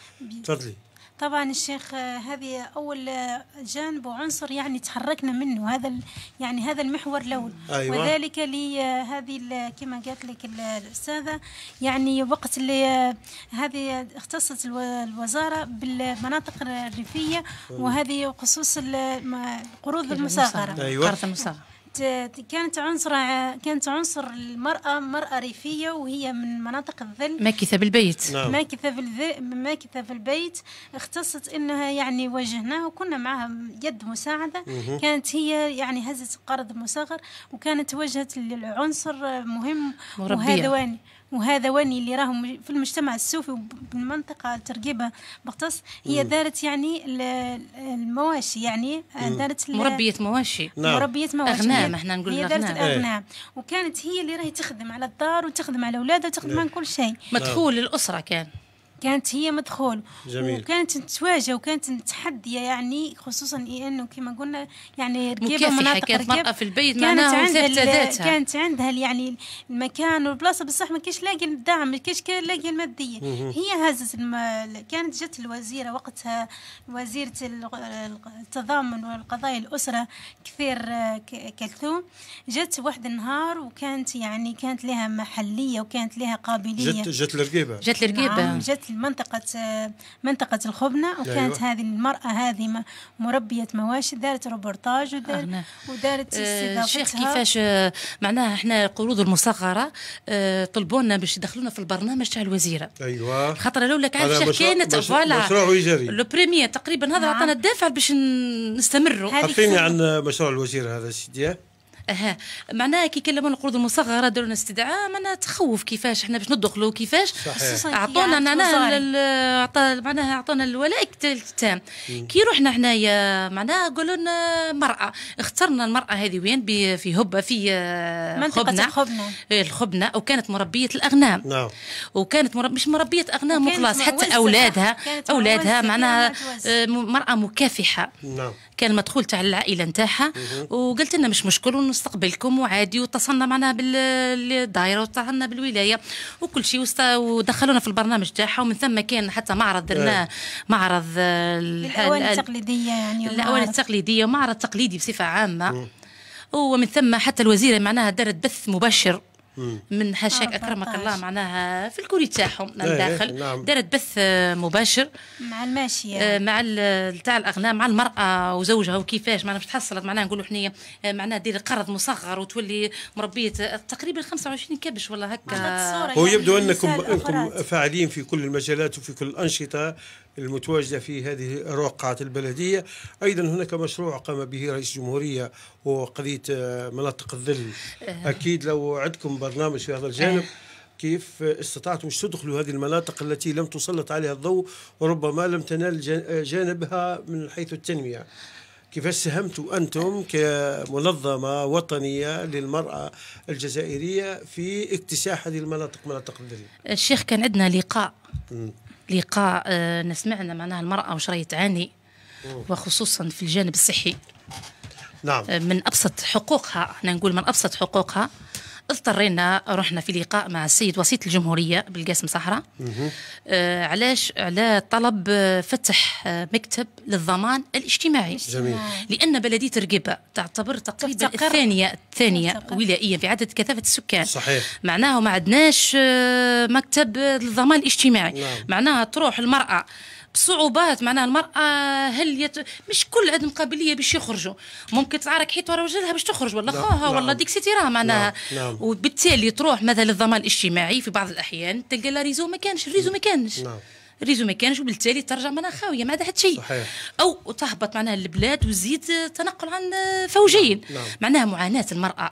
تفضلي طبعا الشيخ آه، هذه أول آه، جانب وعنصر يعني تحركنا منه هذا يعني هذا المحور الأول أيوة. وذلك لهذه آه، كما قالت لك الأستاذة يعني وقت اللي هذه اختصت الوزارة بالمناطق الريفية أمم. وهذه خصوص القروض المصغرة أيوة. كانت عنصر كانت عنصر المرأة مرأة ريفية وهي من مناطق الظل ماكثة بالبيت نعم. ماكثة في ماكثة في البيت اختصت انها يعني واجهناها وكنا معها يد مساعدة مه. كانت هي يعني هزت قرض مصغر وكانت وجهت العنصر مهم مربية. وهذواني اللي راهم في المجتمع السوفي بالمنطقه الترقيبه بغطس هي دارت يعني المواشي يعني دارت مربيه مواشي نعم. مربيه مواشي اغنام احنا نقول هي دارت الاغنام إيه. وكانت هي اللي راهي تخدم على الدار وتخدم على اولادها وتخدم إيه. على كل شيء مدخول للاسره كان كانت هي مدخول جميل. وكانت تواجه وكانت متحديه يعني خصوصا انه كما قلنا يعني ركيبه مناطق كانت مرأة في البيت كانت عندها ذاتها. كانت عندها يعني المكان والبلاصه بصح ما كانش لاقي الدعم ما كانش لاقي الماديه هي هزت كانت جت الوزيره وقتها وزيره التضامن والقضايا الاسره كثير كلثوم جت واحد النهار وكانت يعني كانت لها محليه وكانت لها قابليه جت جت الرقيبه جت الرقيبه نعم جت في منطقة آه، منطقة الخبنة أيوة. وكانت أيوة. هذه المرأة هذه مربية مواشي دارت روبرتاج ودارت ودارت آه، استضافتها شيخ كيفاش آه، معناها احنا القروض المصغرة طلبونا لنا باش يدخلونا في البرنامج تاع الوزيرة ايوا خاطر الاولى كانت كانت فوالا مشروع وجري لو بريمير تقريبا هذا نعم. عطانا الدافع باش نستمروا حطيني عن مشروع الوزيرة هذا سيدي اها معناها كي كلمونا القروض المصغره داروا لنا استدعاء معناها تخوف كيفاش احنا باش ندخلوا كيفاش اعطونا معنا اعطى معناها اعطونا الولاء التام كي رحنا حنايا معناها قالوا لنا مراه اخترنا المراه هذه وين في هبه في آه، منطقه الخبنه إيه، الخبنه وكانت مربيه الاغنام نعم. وكانت مرب... مش مربيه اغنام وخلاص حتى اولادها اولادها معناها آه، مراه مكافحه نعم كان مدخول تاع العائله نتاعها وقالت لنا مش مشكل ونستقبلكم وعادي واتصلنا معنا بالدائره واتصلنا بالولايه وكل شيء ودخلونا في البرنامج تاعها ومن ثم كان حتى معرض درناه إيه. معرض يعني الاواني التقليديه يعني الاواني التقليديه ومعرض تقليدي بصفه عامه ومن ثم حتى الوزيره معناها دارت بث مباشر من حاشاك آه، اكرمك الله معناها في الكوري تاعهم من نعم،, إيه، نعم. دارت بث آه، مباشر مع الماشيه آه، مع تاع الاغنام مع المراه وزوجها وكيفاش معناها باش تحصلت معناها نقولوا حنايا معناها دير قرض مصغر وتولي مربيه تقريبا 25 كبش ولا هكا هو يعني يبدو انكم انكم فاعلين في كل المجالات وفي كل الانشطه المتواجدة في هذه الرقعة البلدية أيضا هناك مشروع قام به رئيس الجمهورية وقضية مناطق الظل أه. أكيد لو عندكم برنامج في هذا الجانب أه. كيف استطعتم تدخلوا هذه المناطق التي لم تسلط عليها الضوء وربما لم تنال جانبها من حيث التنمية كيف ساهمتوا أنتم كمنظمة وطنية للمرأة الجزائرية في اكتساح هذه المناطق مناطق الظل الشيخ كان عندنا لقاء م. لقاء آه، نسمعنا معناها المرأة وش راهي تعاني وخصوصا في الجانب الصحي نعم آه، من أبسط حقوقها نقول من أبسط حقوقها اضطرينا رحنا في لقاء مع السيد وسيط الجمهوريه بالقاسم صحراء آه علاش على طلب آه، فتح آه، مكتب للضمان الاجتماعي جميل. لان بلديه رقبه تعتبر تقريبا الثانيه الثانيه ولائيا في عدد كثافه السكان صحيح معناه ما عندناش آه، مكتب للضمان الاجتماعي نعم. معناها تروح المراه بصعوبات معناها المراه هل يت... مش كل عندهم قابليه باش يخرجوا ممكن تعارك حيط ورا وجهها باش تخرج ولا نعم، خوها ولا نعم. ديك سيتيرا معناها نعم، وبالتالي تروح مثلا للضمان الاجتماعي في بعض الاحيان تلقى لا ريزو ما كانش الريزو ما كانش الريزو ما كانش وبالتالي ترجع معناها خاويه ما عندها حتى شيء او تهبط معناها البلاد وتزيد تنقل عن فوجين معناها معاناه المراه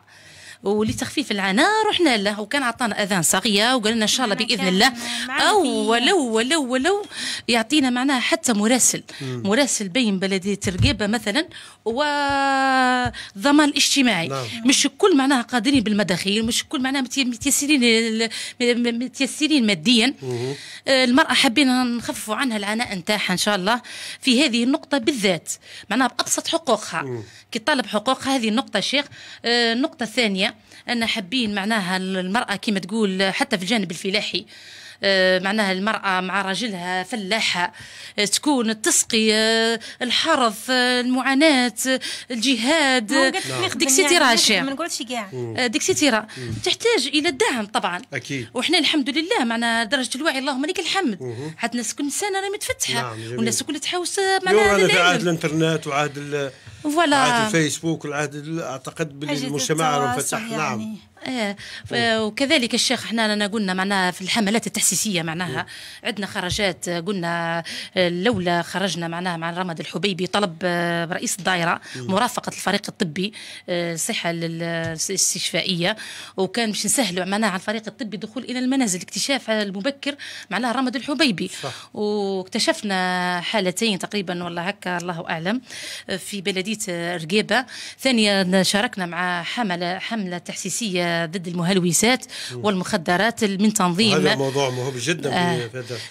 ولتخفيف العناء رحنا له وكان عطانا اذان صاغيه وقال لنا ان شاء الله باذن الله او ولو ولو ولو يعطينا معناها حتى مراسل مم. مراسل بين بلديه رقيبه مثلا وضمان اجتماعي نعم. مش الكل معناها قادرين بالمداخيل مش الكل معناها متيسرين متيسرين ماديا مم. آه، المراه حبينا نخففوا عنها العناء نتاعها ان شاء الله في هذه النقطه بالذات معناها بابسط حقوقها مم. كي طالب حقوقها هذه النقطه شيخ آه، النقطه الثانيه أن حابين معناها المرأة كما تقول حتى في الجانب الفلاحي آه، معناها المرأة مع رجلها فلاحة آه، تكون التسقية آه، الحرث المعاناة الجهاد نعم. ديك سيتي يعني، راشي ما نقولش كاع ديك تحتاج إلى الدعم طبعا أكيد وحنا الحمد لله معنا درجة الوعي اللهم لك الحمد حتى الناس كل سنة راهي متفتحة نعم والناس الكل تحوس معناها في عهد الانترنت وعهد فوالا عهد الفيسبوك وعهد اعتقد بالمجتمع راه نعم. يعني. نعم إيه. ايه وكذلك الشيخ احنا رانا قلنا معناها في الحملات التحسيسيه معناها عندنا خرجات قلنا لولا خرجنا معناها مع رمد الحبيبي طلب آه، رئيس الدائره مرافقه الفريق الطبي الصحه آه، الاستشفائيه وكان باش نسهلوا معناها على الفريق الطبي دخول الى المنازل اكتشاف المبكر معناها رمد الحبيبي صح. واكتشفنا حالتين تقريبا والله هكا الله اعلم في بلديه آه، رقيبه ثانيه شاركنا مع حمله حمله تحسيسيه ضد المهلوسات والمخدرات من تنظيم هذا موضوع مهم جدا آه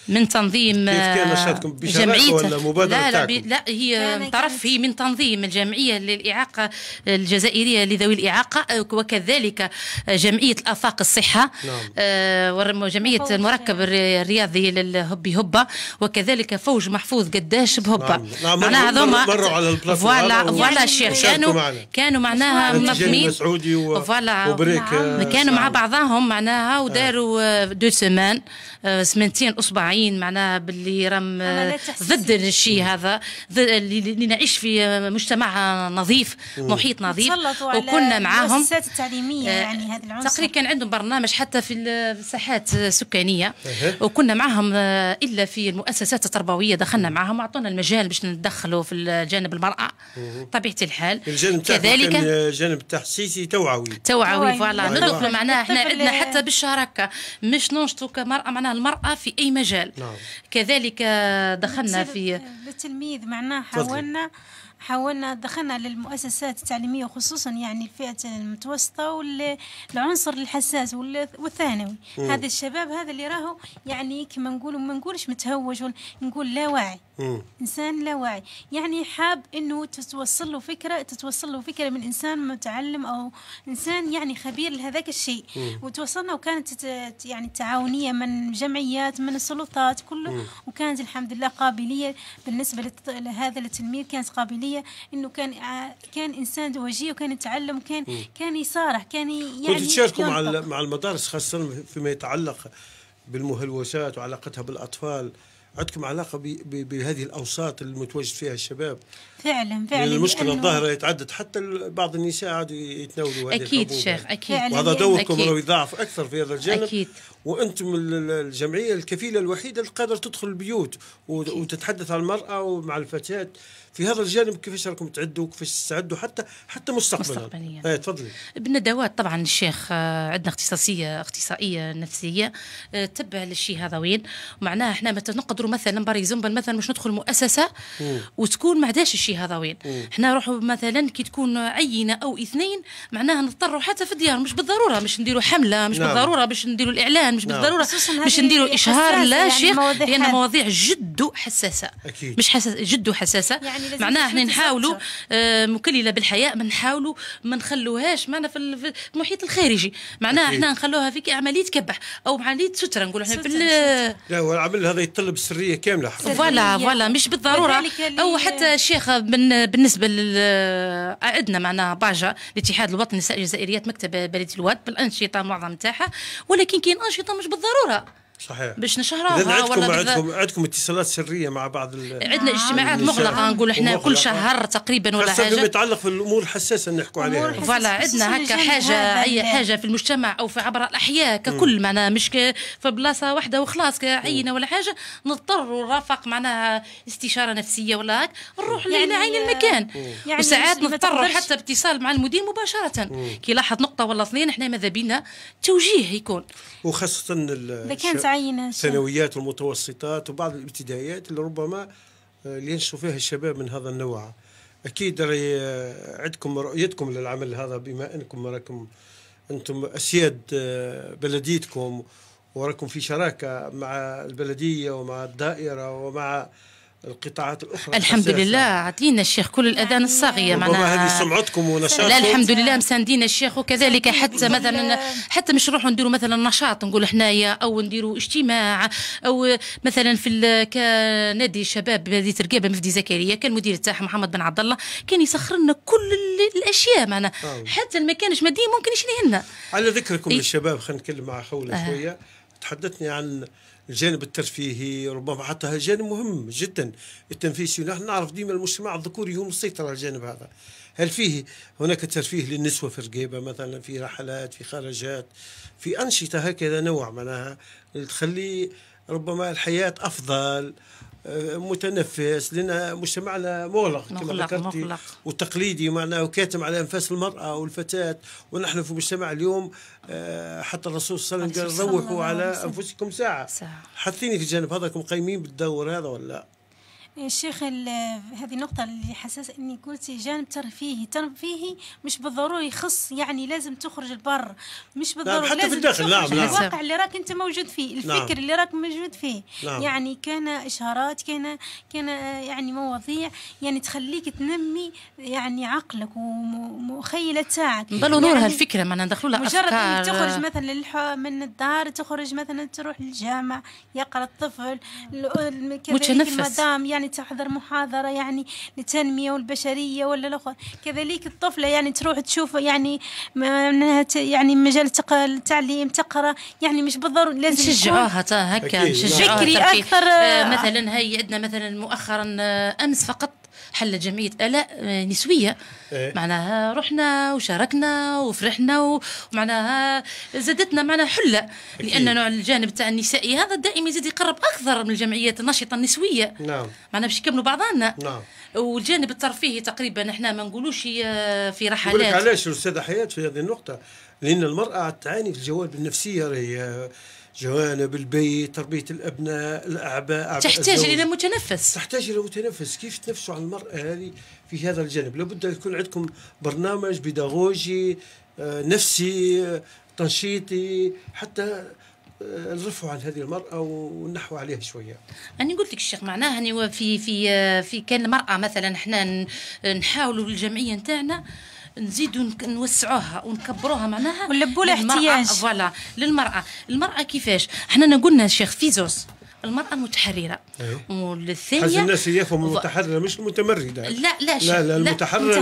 من تنظيم كيف كان آه، جمعية ولا مبادرة لا لا, لا هي طرف هي من تنظيم الجمعية للإعاقة الجزائرية لذوي الإعاقة وكذلك جمعية الآفاق الصحة نعم. آه، وجمعية المركب الرياضي للهبي هبة وكذلك فوج محفوظ قداش بهبة نعم. نعم. معناها هذوما فوالا فوالا كانوا كانوا معناها منظمين سعودي و... وبريك كانوا مع بعضهم معناها وداروا آه, دو سمان سمنتين اصبعين معناها باللي رم آه، ضد الشيء هذا اللي نعيش في مجتمع نظيف محيط نظيف وكنا معاهم المؤسسات التعليميه آه، يعني هذا العنصر تقريبا كان عندهم برنامج حتى في الساحات السكانيه وكنا معاهم آه، الا في المؤسسات التربويه دخلنا معاهم واعطونا المجال باش ندخلوا في الجانب المراه طبيعه الحال الجانب كذلك جانب تحسيسي توعوي توعوي فوالا أيوة. ندخلوا معناها احنا عندنا حتى بالشراكه مش ننشطوا كمراه معناها دخلنا المرأة في أي مجال نعم. كذلك دخلنا في للتلميذ معناها حاولنا تفضل. حاولنا دخلنا للمؤسسات التعليمية خصوصا يعني الفئة المتوسطة والعنصر الحساس والثانوي مم. هذا الشباب هذا اللي راهو يعني كما نقولوا ما نقولش متهوج نقول لا واعي مم. إنسان لا واعي يعني حاب إنه تتوصل له فكرة تتوصل له فكرة من إنسان متعلم أو إنسان يعني خبير لهذاك الشيء وتوصلنا وكانت يعني التعاونية من جمعيات من السلطات كله مم. وكانت الحمد لله قابلية بالنسبة لهذا التلميذ كانت قابلية العمليه انه كان كان انسان وجيه وكان يتعلم وكان كان يصارح كان يعني كنت تشاركوا مع مع المدارس خاصه فيما يتعلق بالمهلوسات وعلاقتها بالاطفال عندكم علاقه بهذه الاوساط المتواجد فيها الشباب فعلا فعلا يعني المشكله الظاهره يتعدد حتى بعض النساء عاد يتناولوا هذه اكيد شيخ اكيد وهذا يعني دوركم لو يضاعف اكثر في هذا الجانب اكيد وانتم الجمعيه الكفيله الوحيده اللي تدخل البيوت وتتحدث عن المراه ومع الفتاه في هذا الجانب كيفاش راكم تعدوا كيفاش تستعدوا حتى حتى مستقبلا مستقبليا اي تفضلي بالندوات طبعا الشيخ آه، عندنا اختصاصيه اختصائيه نفسيه آه، تبع للشيء هذا وين معناها احنا نقدروا مثلا باريزومبل مثلا مش ندخل مؤسسه وتكون ما عندهاش هذا وين حنا نروحوا مثلا كي تكون عينه او اثنين معناها نضطروا حتى في الديار مش بالضروره مش نديروا حمله مش نعم. بالضروره باش نديروا الاعلان مش نعم. بالضروره باش نديروا اشهار لا يعني شيخ لان مواضيع جد حساسه أكيد. مش حساسة جد حساسه يعني معناها احنا نحاولوا آه، مكلله بالحياء ما نحاولوا ما نخلوهاش معنا في المحيط الخارجي معناها احنا نخلوها في عمليه تكبح او عمليه ستره نقولوا احنا في لا هو العمل هذا يتطلب سريه كامله فوالا فوالا مش بالضروره او حتى شيخ بالنسبه عندنا معنا باجا الاتحاد الوطني للنساء الجزائريات مكتب بلديه الواد بالانشطه معظم تاعها ولكن كاين انشطه مش بالضروره صحيح باش نشهروها ولا عندكم عندكم عندكم اتصالات سريه مع بعض عندنا اجتماعات مغلقه نقول احنا كل شهر تقريبا ولا حاجه حسب يتعلق في الامور الحساسه نحكوا عليها فوالا عندنا هكا حاجه اي حاجه في المجتمع او في عبر الاحياء ككل معناها مش في بلاصه واحده وخلاص كعينه ولا حاجه نضطر نرافق معناها استشاره نفسيه ولا هكا نروح يعني لعين المكان يعني وساعات نضطر حتى اتصال مع المدير مباشره كي لاحظ نقطه ولا اثنين احنا ماذا بينا توجيه يكون وخاصه متعينة ثانويات والمتوسطات وبعض الابتدائيات اللي ربما آه، اللي ينشوا فيها الشباب من هذا النوع اكيد راي آه، عندكم رؤيتكم للعمل هذا بما انكم راكم انتم اسياد آه، بلديتكم وراكم في شراكه مع البلديه ومع الدائره ومع القطاعات الاخرى الحمد لله عطينا الشيخ كل الاذان الصاغيه معناها هذه سمعتكم ونشاطكم لا الحمد لله مساندين الشيخ وكذلك حتى مثلا حتى مش نروحوا نديروا مثلا نشاط نقول حنايا او نديروا اجتماع او مثلا في كنادي شباب بلديه ترقابة مفدي زكريا كان المدير تاعها محمد بن عبد الله كان يسخر لنا كل الاشياء معنا آه. حتى ما كانش مادي ممكن يشري لنا على ذكركم إيه؟ خلينا نتكلم مع خوله آه. شويه تحدثني عن الجانب الترفيهي ربما حتى هذا جانب مهم جدا التنفيسي نحن نعرف ديما المجتمع الذكوري هو مسيطر على الجانب هذا هل فيه هناك ترفيه للنسوة في الرقيبة مثلا في رحلات في خرجات في أنشطة هكذا نوع منها تخلي ربما الحياة أفضل متنفس لان مجتمعنا مغلق كما ذكرتي وتقليدي معناه وكاتم على انفاس المراه والفتاه ونحن في مجتمع اليوم آه، حتى الرسول صلى الله عليه وسلم قال روحوا على انفسكم ساعه, ساعة. في الجانب هذاكم قايمين بالدور هذا ولا لا؟ الشيخ هذه النقطة اللي حساس اني قلتي جانب ترفيهي، ترفيهي مش بالضروري يخص يعني لازم تخرج البر، مش نعم، بالضروري حتى لازم في الداخل نعم نعم الواقع اللي راك انت موجود فيه، نعم. الفكر نعم. اللي راك موجود فيه، نعم. يعني كان اشهارات كان كان يعني مواضيع يعني تخليك تنمي يعني عقلك ومخيلة تاعك نضلوا نور يعني الفكرة ما ندخلوا لها مجرد انك تخرج مثلا من الدار تخرج مثلا تروح للجامع يقرا الطفل متنفس المدام يعني تحضر محاضرة يعني لتنمية والبشرية ولا الأخر كذلك الطفلة يعني تروح تشوف يعني منها يعني مجال التعليم تقرأ يعني مش بالضروري لازم نشجعوها هكا نشجعوها فكري أكثر آه مثلا هي عندنا مثلا مؤخرا آه، أمس فقط حل جمعيه الاء آه، نسويه إيه؟ معناها رحنا وشاركنا وفرحنا ومعناها زادتنا معناها حله لان لان الجانب تاع النسائي هذا دائما يزيد يقرب اكثر من الجمعيات النشطه النسويه نعم معناها باش يكملوا بعضنا نعم والجانب الترفيهي تقريبا احنا ما نقولوش آه، في رحلات علاش استاذه حياه في هذه النقطه لان المراه تعاني في الجوانب النفسيه جوانب البيت تربية الأبناء الأعباء تحتاج إلى متنفس تحتاج إلى متنفس كيف تنفسوا على المرأة هذه في هذا الجانب لابد أن يكون عندكم برنامج بيداغوجي آه، نفسي آه، تنشيطي حتى آه، نرفعوا عن هذه المرأة ونحو عليها شوية. أنا قلت لك الشيخ معناها أني في في في كان المرأة مثلا احنا نحاولوا الجمعية نتاعنا نزيدوا نوسعوها ونكبروها معناها ونلبوا الاحتياج فوالا للمراه المراه كيفاش احنا قلنا شيخ فيزوس المرأة المتحررة أيوه. والثانية الناس هي المتحررة مش المتمرده لا لا لا, لا المتحرر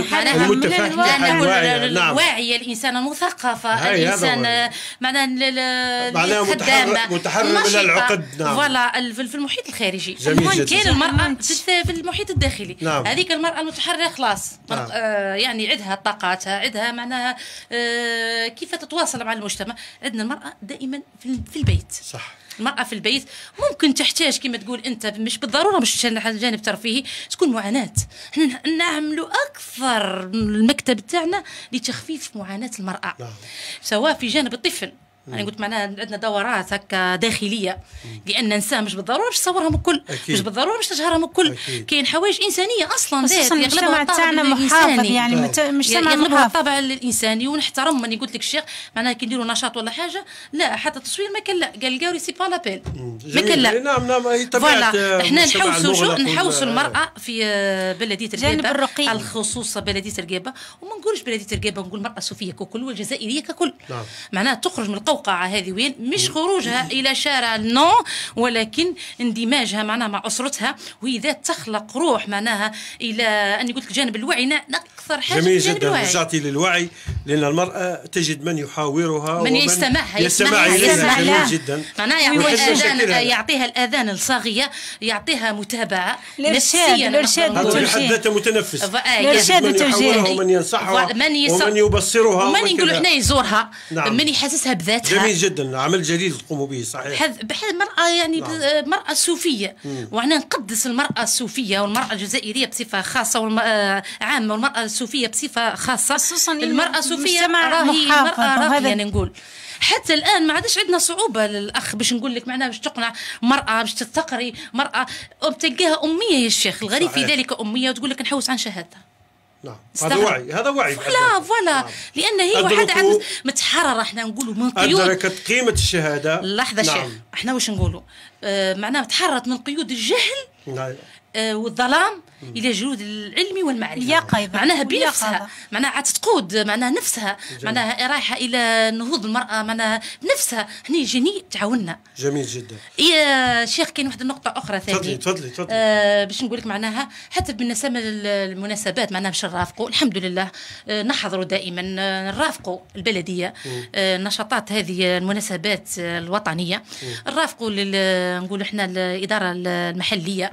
المتفاهمه نعم. نعم. الواعيه الانسان المثقفه الانسان معناها معناها متحررة متحررة من العقد نعم فوالا في المحيط الخارجي المهم كان المراه في المحيط الداخلي نعم. هذيك المراه المتحرره خلاص نعم. آه يعني عندها طاقاتها عندها معناها آه كيف تتواصل مع المجتمع عندنا المراه دائما في البيت صح المراه في البيت ممكن تحتاج كما تقول انت مش بالضروره مش جانب ترفيهي تكون معاناه احنا نعملوا اكثر المكتب تاعنا لتخفيف معاناه المراه نعم. سواء في جانب الطفل انا قلت معناها عندنا دورات هكا داخليه لان الانسان مش بالضروره باش تصورهم الكل مش بالضروره باش تشهرهم الكل كاين حوايج انسانيه اصلا خصوصا المجتمع تاعنا محافظ يعني مش سامع يغلبها الطابع الانساني ونحترم ماني قلت لك الشيخ معناها كي نديروا نشاط ولا حاجه لا حتى التصوير ما كان لا قال لقاو سي با لابيل ما كان لا نعم نعم هي فوالا آه، احنا نحوسوا شو نحوسوا المراه في آه، بلديه الرقيبه الخصوصه بلديه الرقيبه وما نقولش بلديه الرقيبه نقول المراه الصوفيه ككل والجزائريه ككل نعم. معناها تخرج من القوة الموقعة هذه وين مش خروجها إلى شارع نو ولكن اندماجها معناها مع أسرتها ذات تخلق روح معناها إلى أني قلت لك جانب الوعي أكثر حاجة جميل جدا رجعتي للوعي لأن المرأة تجد من يحاورها من يستمعها يستمع يسمع لها جدا معناها يعطيها الأذان يعطيها الأذان الصاغية يعطيها متابعة نفسيا الإرشاد والتوجيه ذات متنفس آه، الإرشاد والتوجيه من ينصحها ومن يبصرها ومن يقول احنا يزورها نعم. من يحسسها بذاتها جميل جدا عمل جديد تقوموا به صحيح بحال بحيث مرأة يعني نعم. مرأة صوفية وعنا نقدس المرأة الصوفية والمرأة الجزائرية بصفة خاصة آه، عامة والمرأة الصوفية بصفة خاصة خصوصا المرأة الصوفية راهي مرأة راقية يعني نقول حتى الان ما عادش عندنا صعوبه للاخ باش نقول لك معناها باش تقنع مراه باش تستقري مراه تلقاها اميه يا شيخ الغريب في ذلك اميه وتقول لك نحوس عن شهادتها نعم. هذا وعي هذا وعي فلا فلا نعم. لان هي واحد عند متحرره احنا نقولوا من قيود ادركت قيمه الشهاده لحظه نعم. شيخ احنا واش نقولوا آه معناها تحررت من قيود الجهل نعم. آه، والظلام الى جهود العلمي والمعرفه اليقظه معناها بنفسها معناها عاد تقود معناها نفسها جميل. معناها رايحه الى نهوض المراه معناها بنفسها هنا جيني تعاوننا جميل جدا يا شيخ كاين واحد النقطه اخرى ثانيه تفضلي تفضلي تفضلي آه باش نقول لك معناها حتى بالنسبه للمناسبات معناها باش نرافقوا الحمد لله آه نحضروا دائما آه، نرافقوا البلديه آه نشاطات هذه المناسبات آه، الوطنيه نرافقوا نقول احنا الاداره المحليه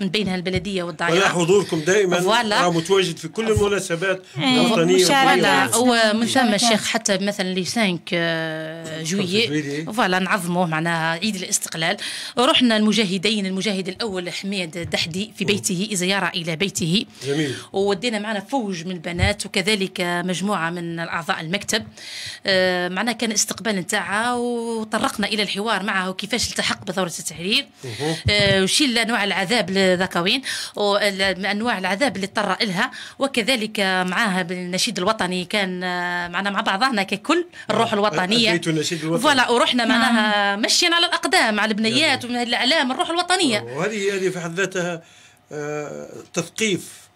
من بين بينها البلديه والضعيفة ولا حضوركم دائما فوالا آه، متواجد في كل المناسبات إيه، الوطنيه فوالا هو ثم الشيخ حتى مثلا لي 5 آه، جويي فوالا نعظموه معناها عيد الاستقلال رحنا المجاهدين المجاهد الاول حميد دحدي في بيته زياره الى بيته جميل وودينا معنا فوج من البنات وكذلك مجموعه من اعضاء المكتب آه، معنا كان استقبال نتاعها وطرقنا الى الحوار معه وكيفاش التحق بثوره التحرير وشيل انواع العذاب السكاوين وانواع العذاب اللي اضطر لها وكذلك معاها بالنشيد الوطني كان آه، معنا مع بعضنا ككل الروح آه، الوطنيه النشيد الوطني فوالا ورحنا نعم. معناها مشينا على الاقدام على البنيات ومن الاعلام الروح الوطنيه وهذه هذه في حد ذاتها آه، تثقيف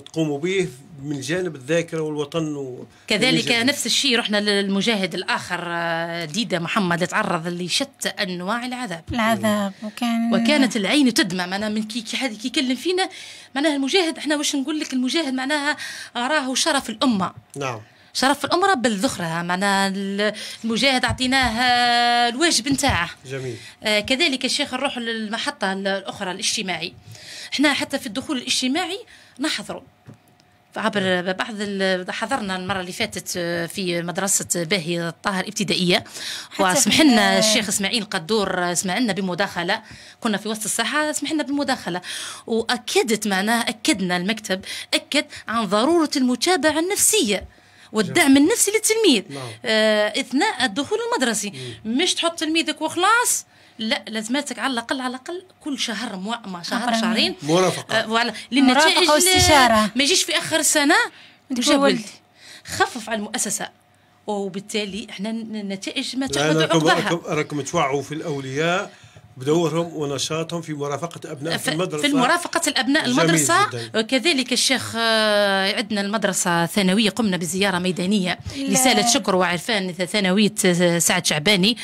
تقوموا به من جانب الذاكرة والوطن و... كذلك نفس الشيء رحنا للمجاهد الآخر آه، ديدا محمد تعرض لشتى أنواع العذاب العذاب وكان وكانت العين تدمع معناها من كي كي حد يكلم فينا معناها المجاهد احنا واش نقول لك المجاهد معناها راهو شرف الأمة نعم شرف الأمرة ذخرها معنا المجاهد أعطيناه الواجب نتاعه جميل آه كذلك الشيخ نروح للمحطة الأخرى الاجتماعي احنا حتى في الدخول الاجتماعي نحضروا عبر بعض حضرنا المره اللي فاتت آه، في مدرسه باهي الطاهر ابتدائيه وسمح لنا الشيخ اسماعيل قدور آه، سمع لنا بمداخله كنا في وسط الساحه سمح لنا بالمداخله واكدت معناها اكدنا المكتب اكد عن ضروره المتابعه النفسيه والدعم النفسي للتلميذ نعم. آه، اثناء الدخول المدرسي مش تحط تلميذك وخلاص لا لازماتك على الاقل على الاقل كل شهر مو... ما شهر شهرين مرافقه آه وعلى للنتائج واستشاره ما يجيش في اخر السنه ولدي خفف على المؤسسه وبالتالي احنا النتائج ما تحمد عقبها راكم توعوا في الاولياء بدورهم ونشاطهم في مرافقة أبناء في المدرسة في مرافقة الأبناء المدرسة وكذلك الشيخ آه، عندنا المدرسة ثانوية قمنا بزيارة ميدانية رسالة شكر وعرفان ثانوية آه، سعد شعباني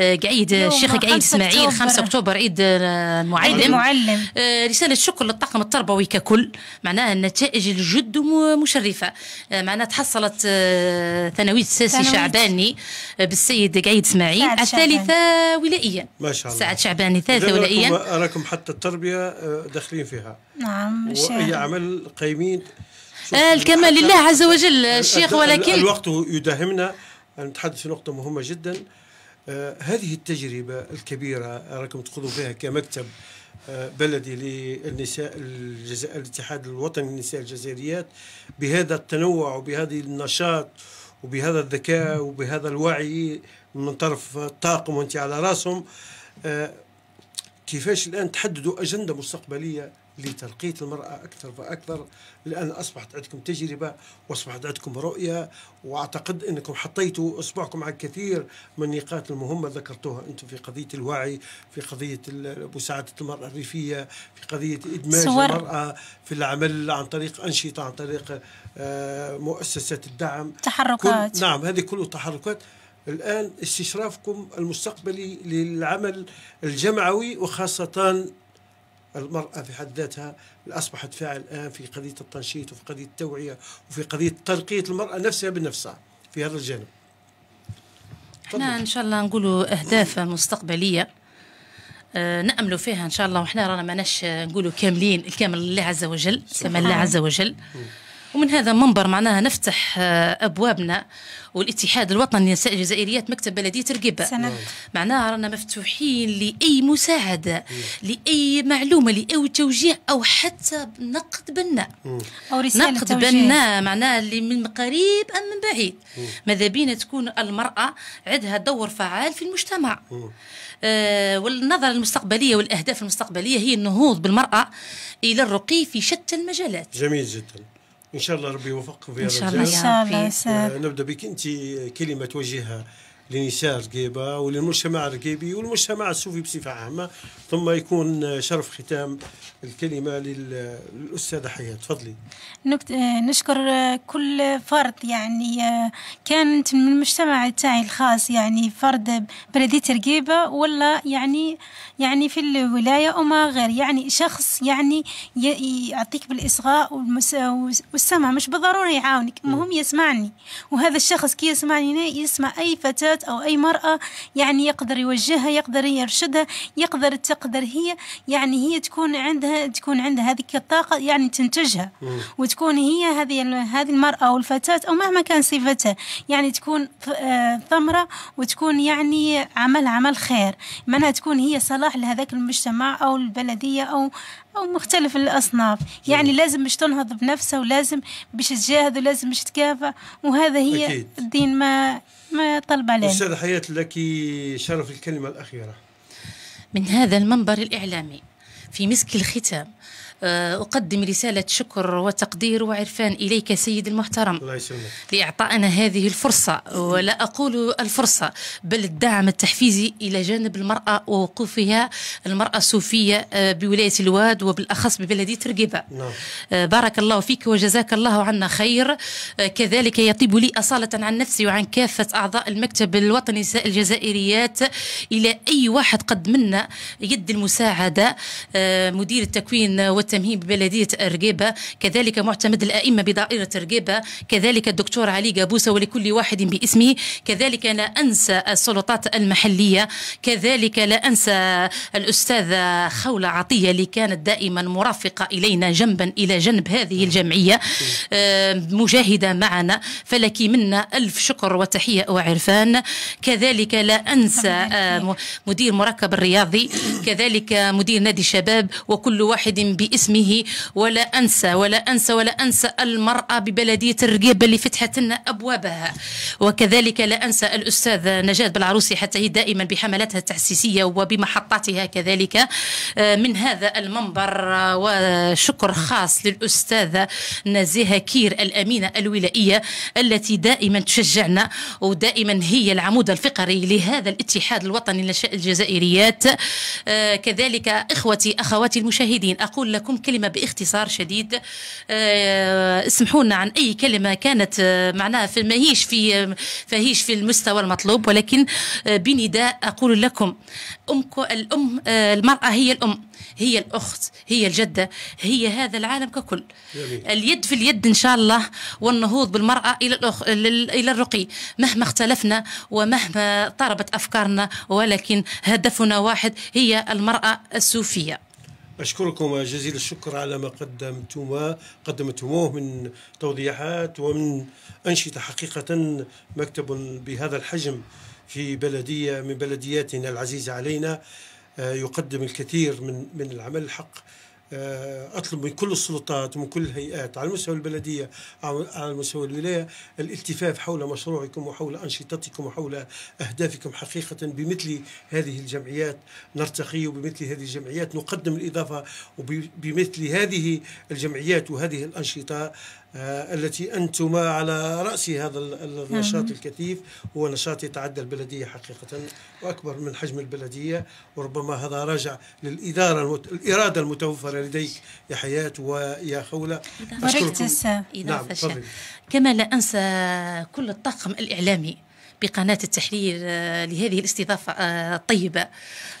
آه، قعيد الشيخ قعيد إسماعيل 5 أكتوبر عيد المعلم المعلم رسالة شكر للطاقم التربوي ككل معناها النتائج الجد مشرفة معناها تحصلت ثانوية ساسي شعباني بالسيد قعيد إسماعيل الثالثة ولائيا ما شاء الله سعد شعباني تعبانه يعني ثالثه ولائيا راكم حتى التربيه آه، داخلين فيها نعم واي عمل قايمين الكمال لله عز وجل الشيخ ولكن الوقت يداهمنا نتحدث في نقطه مهمه جدا آه، هذه التجربه الكبيره راكم تخوضوا فيها كمكتب آه، بلدي للنساء الجزائر الاتحاد الوطني للنساء الجزائريات بهذا التنوع وبهذا النشاط وبهذا الذكاء وبهذا الوعي من طرف الطاقم وانت على راسهم كيفاش الان تحددوا اجنده مستقبليه لتلقيه المراه اكثر فاكثر لان اصبحت عندكم تجربه واصبحت عندكم رؤيه واعتقد انكم حطيتوا اصبعكم على كثير من النقاط المهمه ذكرتوها انتم في قضيه الوعي في قضيه مساعده المراه الريفيه في قضيه ادماج صور. المراه في العمل عن طريق انشطه عن طريق آه، مؤسسات الدعم تحركات كل نعم هذه كلها تحركات الآن استشرافكم المستقبلي للعمل الجمعوي وخاصة المرأة في حد ذاتها أصبحت فاعل الآن في قضية التنشيط وفي قضية التوعية وفي قضية ترقية المرأة نفسها بنفسها في هذا الجانب احنا ان شاء الله نقولوا اهداف مستقبليه آه نأملوا فيها ان شاء الله واحنا رانا ماناش نقولوا كاملين الكامل لله عز وجل سما الله عز وجل ومن هذا المنبر معناها نفتح آه، ابوابنا والاتحاد الوطني للنساء الجزائريات مكتب بلديه رقيبه معناها رانا مفتوحين لاي مساعده لاي معلومه لاي توجيه او حتى نقد بنا او رساله نقد بناء بنا معناها اللي من قريب ام من بعيد ماذا بينا تكون المراه عندها دور فعال في المجتمع آه والنظره المستقبليه والاهداف المستقبليه هي النهوض بالمراه الى الرقي في شتى المجالات جميل جدا ان شاء الله ربي يوفقكم في هذا ان شاء الله آه، نبدا بك انت كلمه توجهها لنساء رقيبة وللمجتمع الرقيبي والمجتمع السوفي بصفة عامة ثم يكون شرف ختام الكلمة للأستاذة حياة تفضلي نكت... نشكر كل فرد يعني كانت من المجتمع تاعي الخاص يعني فرد بلدية رقيبة ولا يعني يعني في الولاية وما غير يعني شخص يعني يعطيك بالإصغاء والسمع مش بالضرورة يعاونك المهم يسمعني وهذا الشخص كي يسمعني يسمع أي فتاة فتاة أو أي مرأة يعني يقدر يوجهها يقدر يرشدها يقدر تقدر هي يعني هي تكون عندها تكون عندها هذيك الطاقة يعني تنتجها وتكون هي هذه هذه المرأة أو الفتاة أو مهما كان صفتها يعني تكون آه، ثمرة وتكون يعني عمل عمل خير معناها تكون هي صلاح لهذاك المجتمع أو البلدية أو أو مختلف الأصناف يعني لازم باش تنهض بنفسها ولازم باش تجاهد ولازم باش تكافى وهذا هي أكيد. الدين ما ما طلب علينا أستاذ حياة لك شرف الكلمة الأخيرة من هذا المنبر الإعلامي في مسك الختام آه، أقدم رسالة شكر وتقدير وعرفان إليك سيد المحترم الله يسلمك لإعطائنا هذه الفرصة ولا أقول الفرصة بل الدعم التحفيزي إلى جانب المرأة ووقوفها المرأة الصوفية آه، بولاية الواد وبالأخص ببلدية رقيبة نعم. آه، بارك الله فيك وجزاك الله عنا خير كذلك يطيب لي أصالة عن نفسي وعن كافة أعضاء المكتب الوطني الجزائريات إلى أي واحد قد منا يد المساعدة مدير التكوين والتكوين والتمهيد ببلدية أرقيبة كذلك معتمد الأئمة بدائرة أرقيبة كذلك الدكتور علي قابوسة ولكل واحد باسمه كذلك لا أنسى السلطات المحلية كذلك لا أنسى الأستاذة خولة عطية اللي كانت دائما مرافقة إلينا جنبا إلى جنب هذه الجمعية آه، مجاهدة معنا فلك منا ألف شكر وتحية وعرفان كذلك لا أنسى آه، مدير مركب الرياضي كذلك مدير نادي الشباب وكل واحد باسمه باسمه ولا أنسى ولا أنسى ولا أنسى المرأة ببلدية الرقيبة اللي فتحت لنا أبوابها وكذلك لا أنسى الأستاذ نجاة بالعروسي حتى هي دائما بحملاتها التحسيسية وبمحطاتها كذلك آه، من هذا المنبر آه، وشكر خاص للأستاذة نزيها كير الأمينة الولائية التي دائما تشجعنا ودائما هي العمود الفقري لهذا الاتحاد الوطني لنشاء الجزائريات آه، كذلك إخوتي أخواتي المشاهدين أقول لكم معكم كلمة باختصار شديد آه، اسمحوا لنا عن أي كلمة كانت آه، معناها في ماهيش في فهيش في المستوى المطلوب ولكن آه، بنداء أقول لكم أمكم الأم المرأة هي الأم هي الأخت هي الجدة هي هذا العالم ككل اليد في اليد إن شاء الله والنهوض بالمرأة إلى الأخ... إلى الرقي مهما اختلفنا ومهما طربت أفكارنا ولكن هدفنا واحد هي المرأة السوفية أشكركم جزيل الشكر على ما قدمتما قدمتموه من توضيحات ومن أنشطة حقيقة مكتب بهذا الحجم في بلدية من بلدياتنا العزيزة علينا آه، يقدم الكثير من من العمل الحق آه، أطلب من كل السلطات ومن كل الهيئات على مستوى البلدية على مستوى الولاية الالتفاف حول مشروعكم وحول أنشطتكم وحول أهدافكم حقيقة بمثل هذه الجمعيات نرتقي وبمثل هذه الجمعيات نقدم الإضافة وبمثل هذه الجمعيات وهذه الأنشطة آه، التي انتما على رأس هذا النشاط الكثيف هو نشاط يتعدى البلدية حقيقة وأكبر من حجم البلدية وربما هذا راجع للإدارة المت... الإرادة المتوفرة لديك يا حياة ويا خولة إضافة نعم كما لا أنسى كل الطاقم الإعلامي بقناة التحرير آه، لهذه الاستضافة آه، الطيبة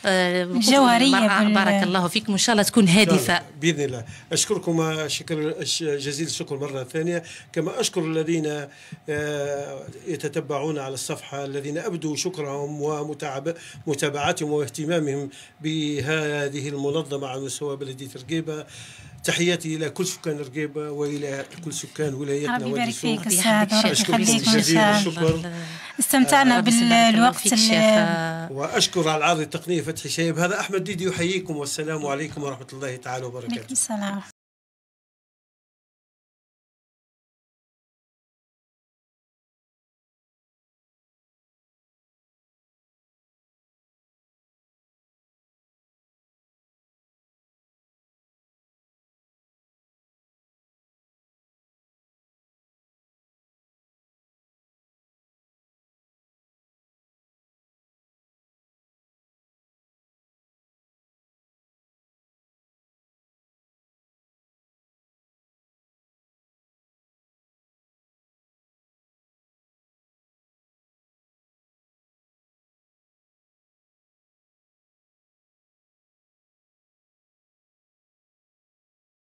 آه، جوارية بارك الله فيكم إن شاء الله تكون هادفة بإذن الله أشكركم شكر جزيل الشكر مرة ثانية كما أشكر الذين يتتبعون على الصفحة الذين أبدوا شكرهم ومتابعتهم واهتمامهم بهذه المنظمة على مستوى بلدية رقيبة تحياتي الى كل سكان رقيبه والى كل سكان ولايتنا ربي يبارك فيك استاذ ربي يخليك استمتعنا بالوقت واشكر على العرض التقنيه فتحي شايب هذا احمد ديدي يحييكم والسلام عليكم ورحمه الله تعالى وبركاته السلام